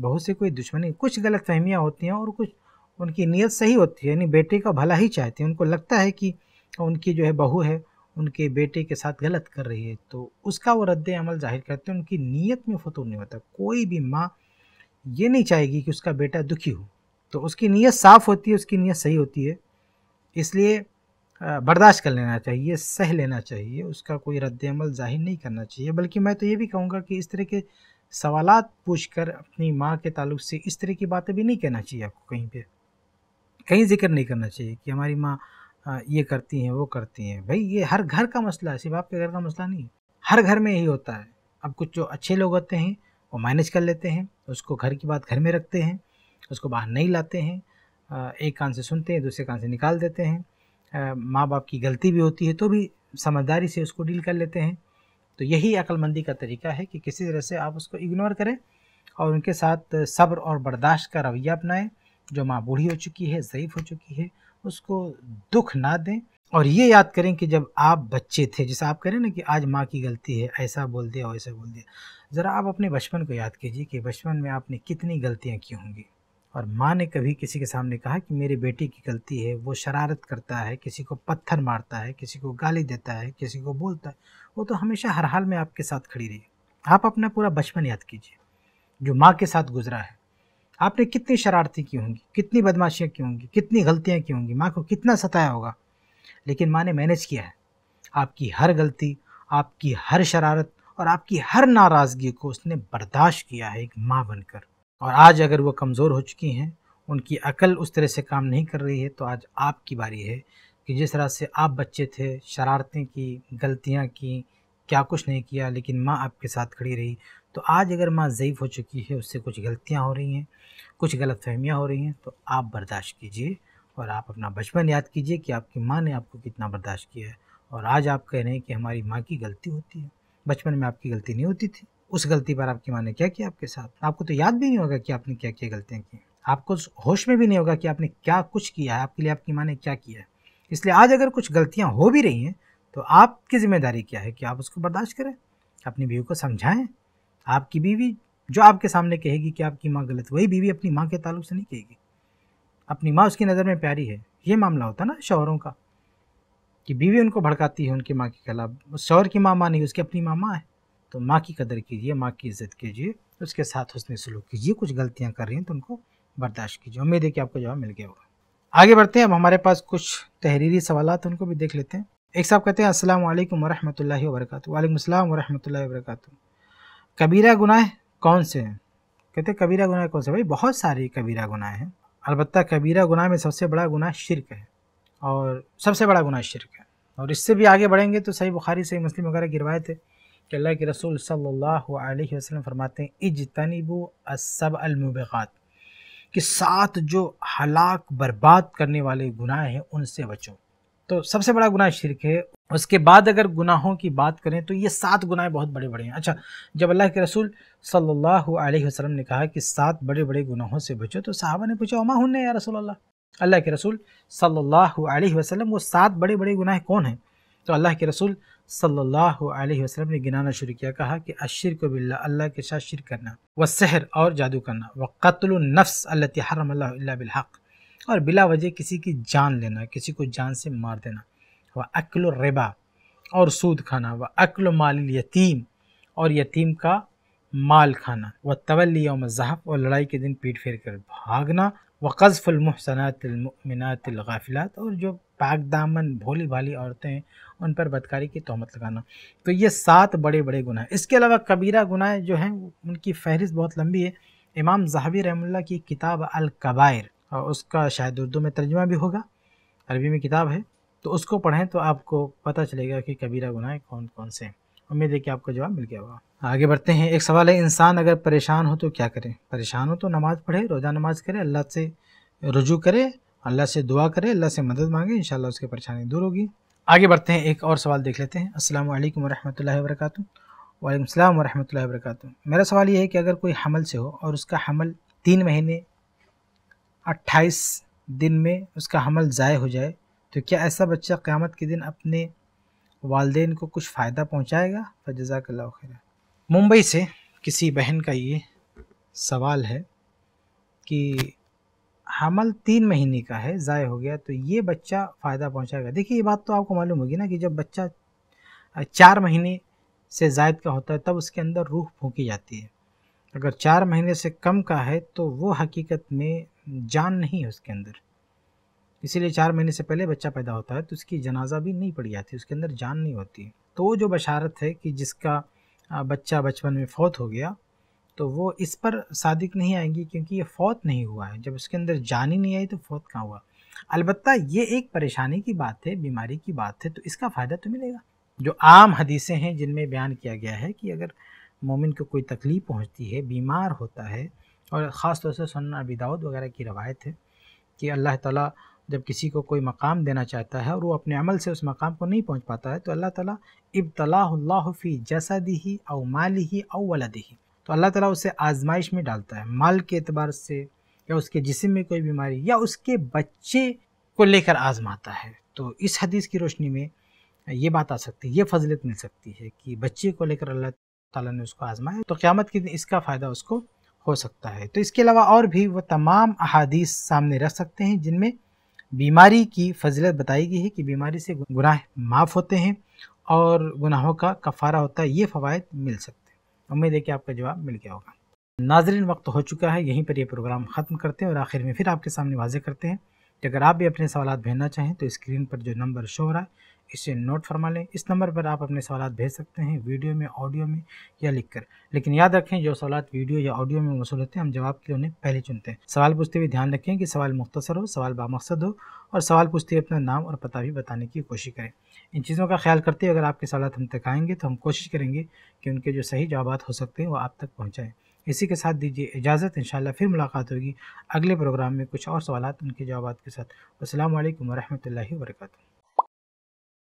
बहू से कोई दुश्मनी कुछ गलत फहमियाँ होती हैं और कुछ उनकी नीयत सही होती है यानी बेटे का भला ही चाहते हैं उनको लगता है कि उनकी जो है बहू है उनके बेटे के साथ गलत कर रही है तो उसका वो रद्द अमल जाहिर करते हैं उनकी नीयत में फतूर नहीं होता कोई भी माँ ये नहीं चाहेगी कि उसका बेटा दुखी हो तो उसकी नीयत साफ़ होती है उसकी नीयत सही होती है इसलिए बर्दाश्त कर लेना चाहिए सह लेना चाहिए उसका कोई रद्दमल जाहिर नहीं करना चाहिए बल्कि मैं तो ये भी कहूँगा कि इस तरह के सवाल पूछ कर अपनी माँ के ताल्लुक से इस तरह की बातें भी नहीं कहना चाहिए आपको कहीं पर कहीं जिक्र नहीं करना चाहिए कि हमारी माँ ये करती हैं वो करती हैं भाई ये हर घर का मसला है सिर्फ आपके घर का मसला नहीं है हर घर में यही होता है अब कुछ जो अच्छे लोग होते हैं वो मैनेज कर लेते हैं उसको घर की बात घर में रखते हैं उसको बाहर नहीं लाते हैं एक कान से सुनते हैं दूसरे कान से निकाल देते हैं माँ बाप की गलती भी होती है तो भी समझदारी से उसको डील कर लेते हैं तो यही अक्लमंदी का तरीका है कि किसी तरह से आप उसको इग्नोर करें और उनके साथ सब्र और बर्दाश्त का रवैया अपनाएं जो माँ बूढ़ी हो चुकी है ज़यीफ़ हो चुकी है उसको दुख ना दें और ये याद करें कि जब आप बच्चे थे जैसे आप कह रहे ना कि आज माँ की गलती है ऐसा बोल दिया और ऐसा बोल दिया ज़रा आप अपने बचपन को याद कीजिए कि बचपन में आपने कितनी गलतियाँ की होंगी और माँ ने कभी किसी के सामने कहा कि मेरे बेटे की गलती है वो शरारत करता है किसी को पत्थर मारता है किसी को गाली देता है किसी को बोलता है वो तो हमेशा हर हाल में आपके साथ खड़ी रही आप अपना पूरा बचपन याद कीजिए जो माँ के साथ गुजरा है आपने कितनी शरारती की होंगी कितनी बदमाशियाँ की होंगी कितनी गलतियाँ की होंगी माँ को कितना सताया होगा लेकिन माँ ने मैनेज किया है आपकी हर गलती आपकी हर शरारत और आपकी हर नाराज़गी को उसने बर्दाश्त किया है एक माँ बनकर और आज अगर वो कमज़ोर हो चुकी हैं उनकी अकल उस तरह से काम नहीं कर रही है तो आज आपकी बारी है कि जिस तरह से आप बच्चे थे शरारतें की गलतियाँ की क्या कुछ नहीं किया लेकिन माँ आपके साथ खड़ी रही तो आज अगर माँ ज़यीफ़ हो चुकी है उससे कुछ गलतियाँ हो रही हैं कुछ गलत फहमियाँ हो रही हैं तो आप बर्दाश्त कीजिए और आप अपना बचपन याद कीजिए कि आपकी माँ ने आपको कितना बर्दाश्त किया है और आज आप कह रहे हैं कि हमारी माँ की गलती होती है बचपन में आपकी गलती नहीं होती थी उस गलती पर आपकी माँ ने क्या किया आपके साथ आपको तो याद भी नहीं होगा कि आपने क्या क्या गलतियाँ की आपको होश में भी नहीं होगा कि आपने क्या कुछ किया है आपके लिए आपकी माँ ने क्या किया है इसलिए आज अगर कुछ गलतियाँ हो भी रही हैं तो आपकी ज़िम्मेदारी क्या है कि आप उसको बर्दाश्त करें अपनी बीवी को समझाएं आपकी बीवी जो आपके सामने कहेगी कि आपकी माँ गलत वही बीवी अपनी माँ के तालुक से नहीं कहेगी अपनी माँ उसकी नज़र में प्यारी है ये मामला होता ना शौहरों का कि बीवी उनको भड़काती है उनकी माँ के खिलाफ शौहर की माँ माँ नहीं उसकी अपनी माँ माँ है तो माँ की कदर कीजिए माँ की इज्जत कीजिए उसके साथ उसने सलूक कीजिए कुछ गलतियाँ कर रही हैं तो उनको बर्दाश्त कीजिए उम्मीद है कि आपको जवाब मिल गया होगा आगे बढ़ते हैं अब हमारे पास कुछ तहरीरी सवाल तो उनको भी देख लेते हैं एक साहब कहते हैं अस्सलाम वालेकुम वरहमतुल्लाहि वबरकत वालेकुम अस्सलाम वरहमतुल्लाहि वरक कबीरा गुनाह कौन से हैं कहते हैं कबीरा गुनाह कौन से भाई बहुत सारे कबीरा गुनाह हैं अलबत् कबीरा गुनाह में सबसे बड़ा गुनाह शिरक है और सबसे बड़ा गुनाह शिरक है और इससे भी आगे बढ़ेंगे तो सही बुखारी सही मुस्लिम वगैरह की रवायत है कि अल्लाह के रसूल सल्ला वसलम फरमाते हैं इज तनिबू असब अलमुबात के साथ जो हलाक बर्बाद करने वाले गुनाह हैं उनसे बचो तो सबसे बड़ा गुनाह शिरक है उसके बाद अगर गुनाहों की बात करें तो ये सात गुनाह बहुत बड़े बड़े हैं अच्छा जब अल्लाह के रसूल सल्लल्लाहु अलैहि वसल्लम ने कहा कि सात बड़े बड़े गुनाहों से बचो तो साहबा ने पूछा उमा हन्ने या रसूल अल्लाह अल्लाह के रसूल सल्लल्लाहु अलैहि वसल्लम वो सात बड़े बड़े गुनाह कौन हैं तो अल्लाह के रसूल सल्लल्लाहु अलैहि वसल्लम ने गिनाना शुरू किया कहा कि अशिर को बिल्ला अल्लाह के साथ शिर करना व सहर और जादू करना व कत्ल नफ्स अल्लाह हरम बिलहक़ और बिला वजह किसी की जान लेना किसी को जान से मार देना व अक्ल रेबा और सूद खाना व अक्ल माल यतीम और यतीम का माल खाना व तवली यौम जहाफ़ और लड़ाई के दिन पीट फेर कर भागना व कज़फ़ुलमहसनातमिनतगाफिलत और जो पाक दामन भोली भाली औरतें हैं उन पर बदकारी की तहमत लगाना तो ये सात बड़े बड़े गुनाह इसके अलावा कबीरा गुनाह जो हैं उनकी फहरिस्त बहुत लंबी है इमाम जहाबी रहमुल्ला की किताब अलकबायर उसका शायद उर्दू में तर्जमा भी होगा अरबी में किताब है तो उसको पढ़ें तो आपको पता चलेगा कि कबीरा गुनाह कौन कौन से हैं उम्मीद है कि आपको जवाब मिल गया होगा आगे बढ़ते हैं एक सवाल है इंसान अगर परेशान हो तो क्या करें परेशान हो तो नमाज़ पढ़े रोज़ा नमाज करे अल्लाह से रुजू करे अल्लाह से दुआ करे अल्लाह से मदद मांगे इंशाल्लाह उसकी परेशानी दूर होगी आगे बढ़ते हैं एक और सवाल देख लेते हैं अस्सलाम वालेकुम वरहमतुल्लाहि वबरकत वालेकुम अस्सलाम मेरा सवाल ये है कि अगर कोई हमल से हो और उसका हमल तीन महीने अट्ठाईस दिन में उसका हमल ज़ाय हो जाए तो क्या ऐसा बच्चा क़्यामत के दिन अपने वालदेन को कुछ फ़ायदा पहुँचाएगा फजाकल्ला खैर मुंबई से किसी बहन का ये सवाल है कि हमल तीन महीने का है ज़ाय हो गया तो ये बच्चा फ़ायदा पहुंचाएगा देखिए ये बात तो आपको मालूम होगी ना कि जब बच्चा चार महीने से जायद का होता है तब उसके अंदर रूह फूकी जाती है अगर चार महीने से कम का है तो वो हकीकत में जान नहीं है उसके अंदर इसीलिए चार महीने से पहले बच्चा पैदा होता है तो उसकी जनाजा भी नहीं पड़ी जाती उसके अंदर जान नहीं होती तो जो बशारत है कि जिसका बच्चा बचपन में फौत हो गया तो वो इस पर सादिक नहीं आएंगी क्योंकि ये फौत नहीं हुआ है जब उसके अंदर जान ही नहीं आई तो फौत कहाँ हुआ अलबत्त ये एक परेशानी की बात है बीमारी की बात है तो इसका फ़ायदा तो मिलेगा जो आम हदीसें हैं जिनमें बयान किया गया है कि अगर मोमिन को कोई तकलीफ़ पहुँचती है बीमार होता है और ख़ास तौर से सुन अबी दाऊद वगैरह की रवायत है कि अल्लाह ताला जब किसी को कोई मकाम देना चाहता है और वो अपने अमल से उस मकाम को नहीं पहुंच पाता है तो अल्लाह ताला इब्तलाफ़ी जैसा ही अव माल ही अव ही तो अल्लाह ताला उसे आजमाइश में डालता है माल के अतबार से या उसके जिसम में कोई बीमारी या उसके बच्चे को लेकर आजमाता है तो इस हदीस की रोशनी में ये बात आ सकती है ये फजलत मिल सकती है कि बच्चे को लेकर अल्लाह ताला ने उसको आजमाया तो क़्यामत के दिन इसका फ़ायदा उसको हो सकता है तो इसके अलावा और भी वह तमाम अहादीस सामने रख सकते हैं जिनमें बीमारी की फजलत बताई गई है कि बीमारी से गुनाह माफ़ होते हैं और गुनाहों का कफारा होता है ये फ़वाद मिल सकते हैं उम्मीद है कि आपका जवाब मिल गया होगा नाजरीन वक्त हो चुका है यहीं पर यह प्रोग्राम ख़त्म करते हैं और आखिर में फिर आपके सामने वाजे करते हैं कि अगर आप भी अपने सवाल भेजना चाहें तो स्क्रीन पर जो नंबर शो हो रहा है इसे नोट फरमा लें इस नंबर पर आप अपने सवाल भेज सकते हैं वीडियो में ऑडियो में या लिख कर लेकिन याद रखें जो सवाल वीडियो या ऑडियो में मौसू होते हैं हम जवाब के लिए उन्हें पहले चुनते हैं सवाल पूछते हुए ध्यान रखें कि सवाल मुख्तसर हो सवाल बामकसद हो और सवाल पूछते हुए अपना नाम और पता भी बताने की कोशिश करें इन चीज़ों का ख्याल करते हुए अगर आपके सवाल हम तक आएंगे तो हम कोशिश करेंगे कि उनके जो सही जवाब हो सकते हैं वो आप तक पहुँचाएँ इसी के साथ दीजिए इजाज़त इन फिर मुलाकात होगी अगले प्रोग्राम में कुछ और सवाल उनके जवाब के साथ असल वरहमल वर्का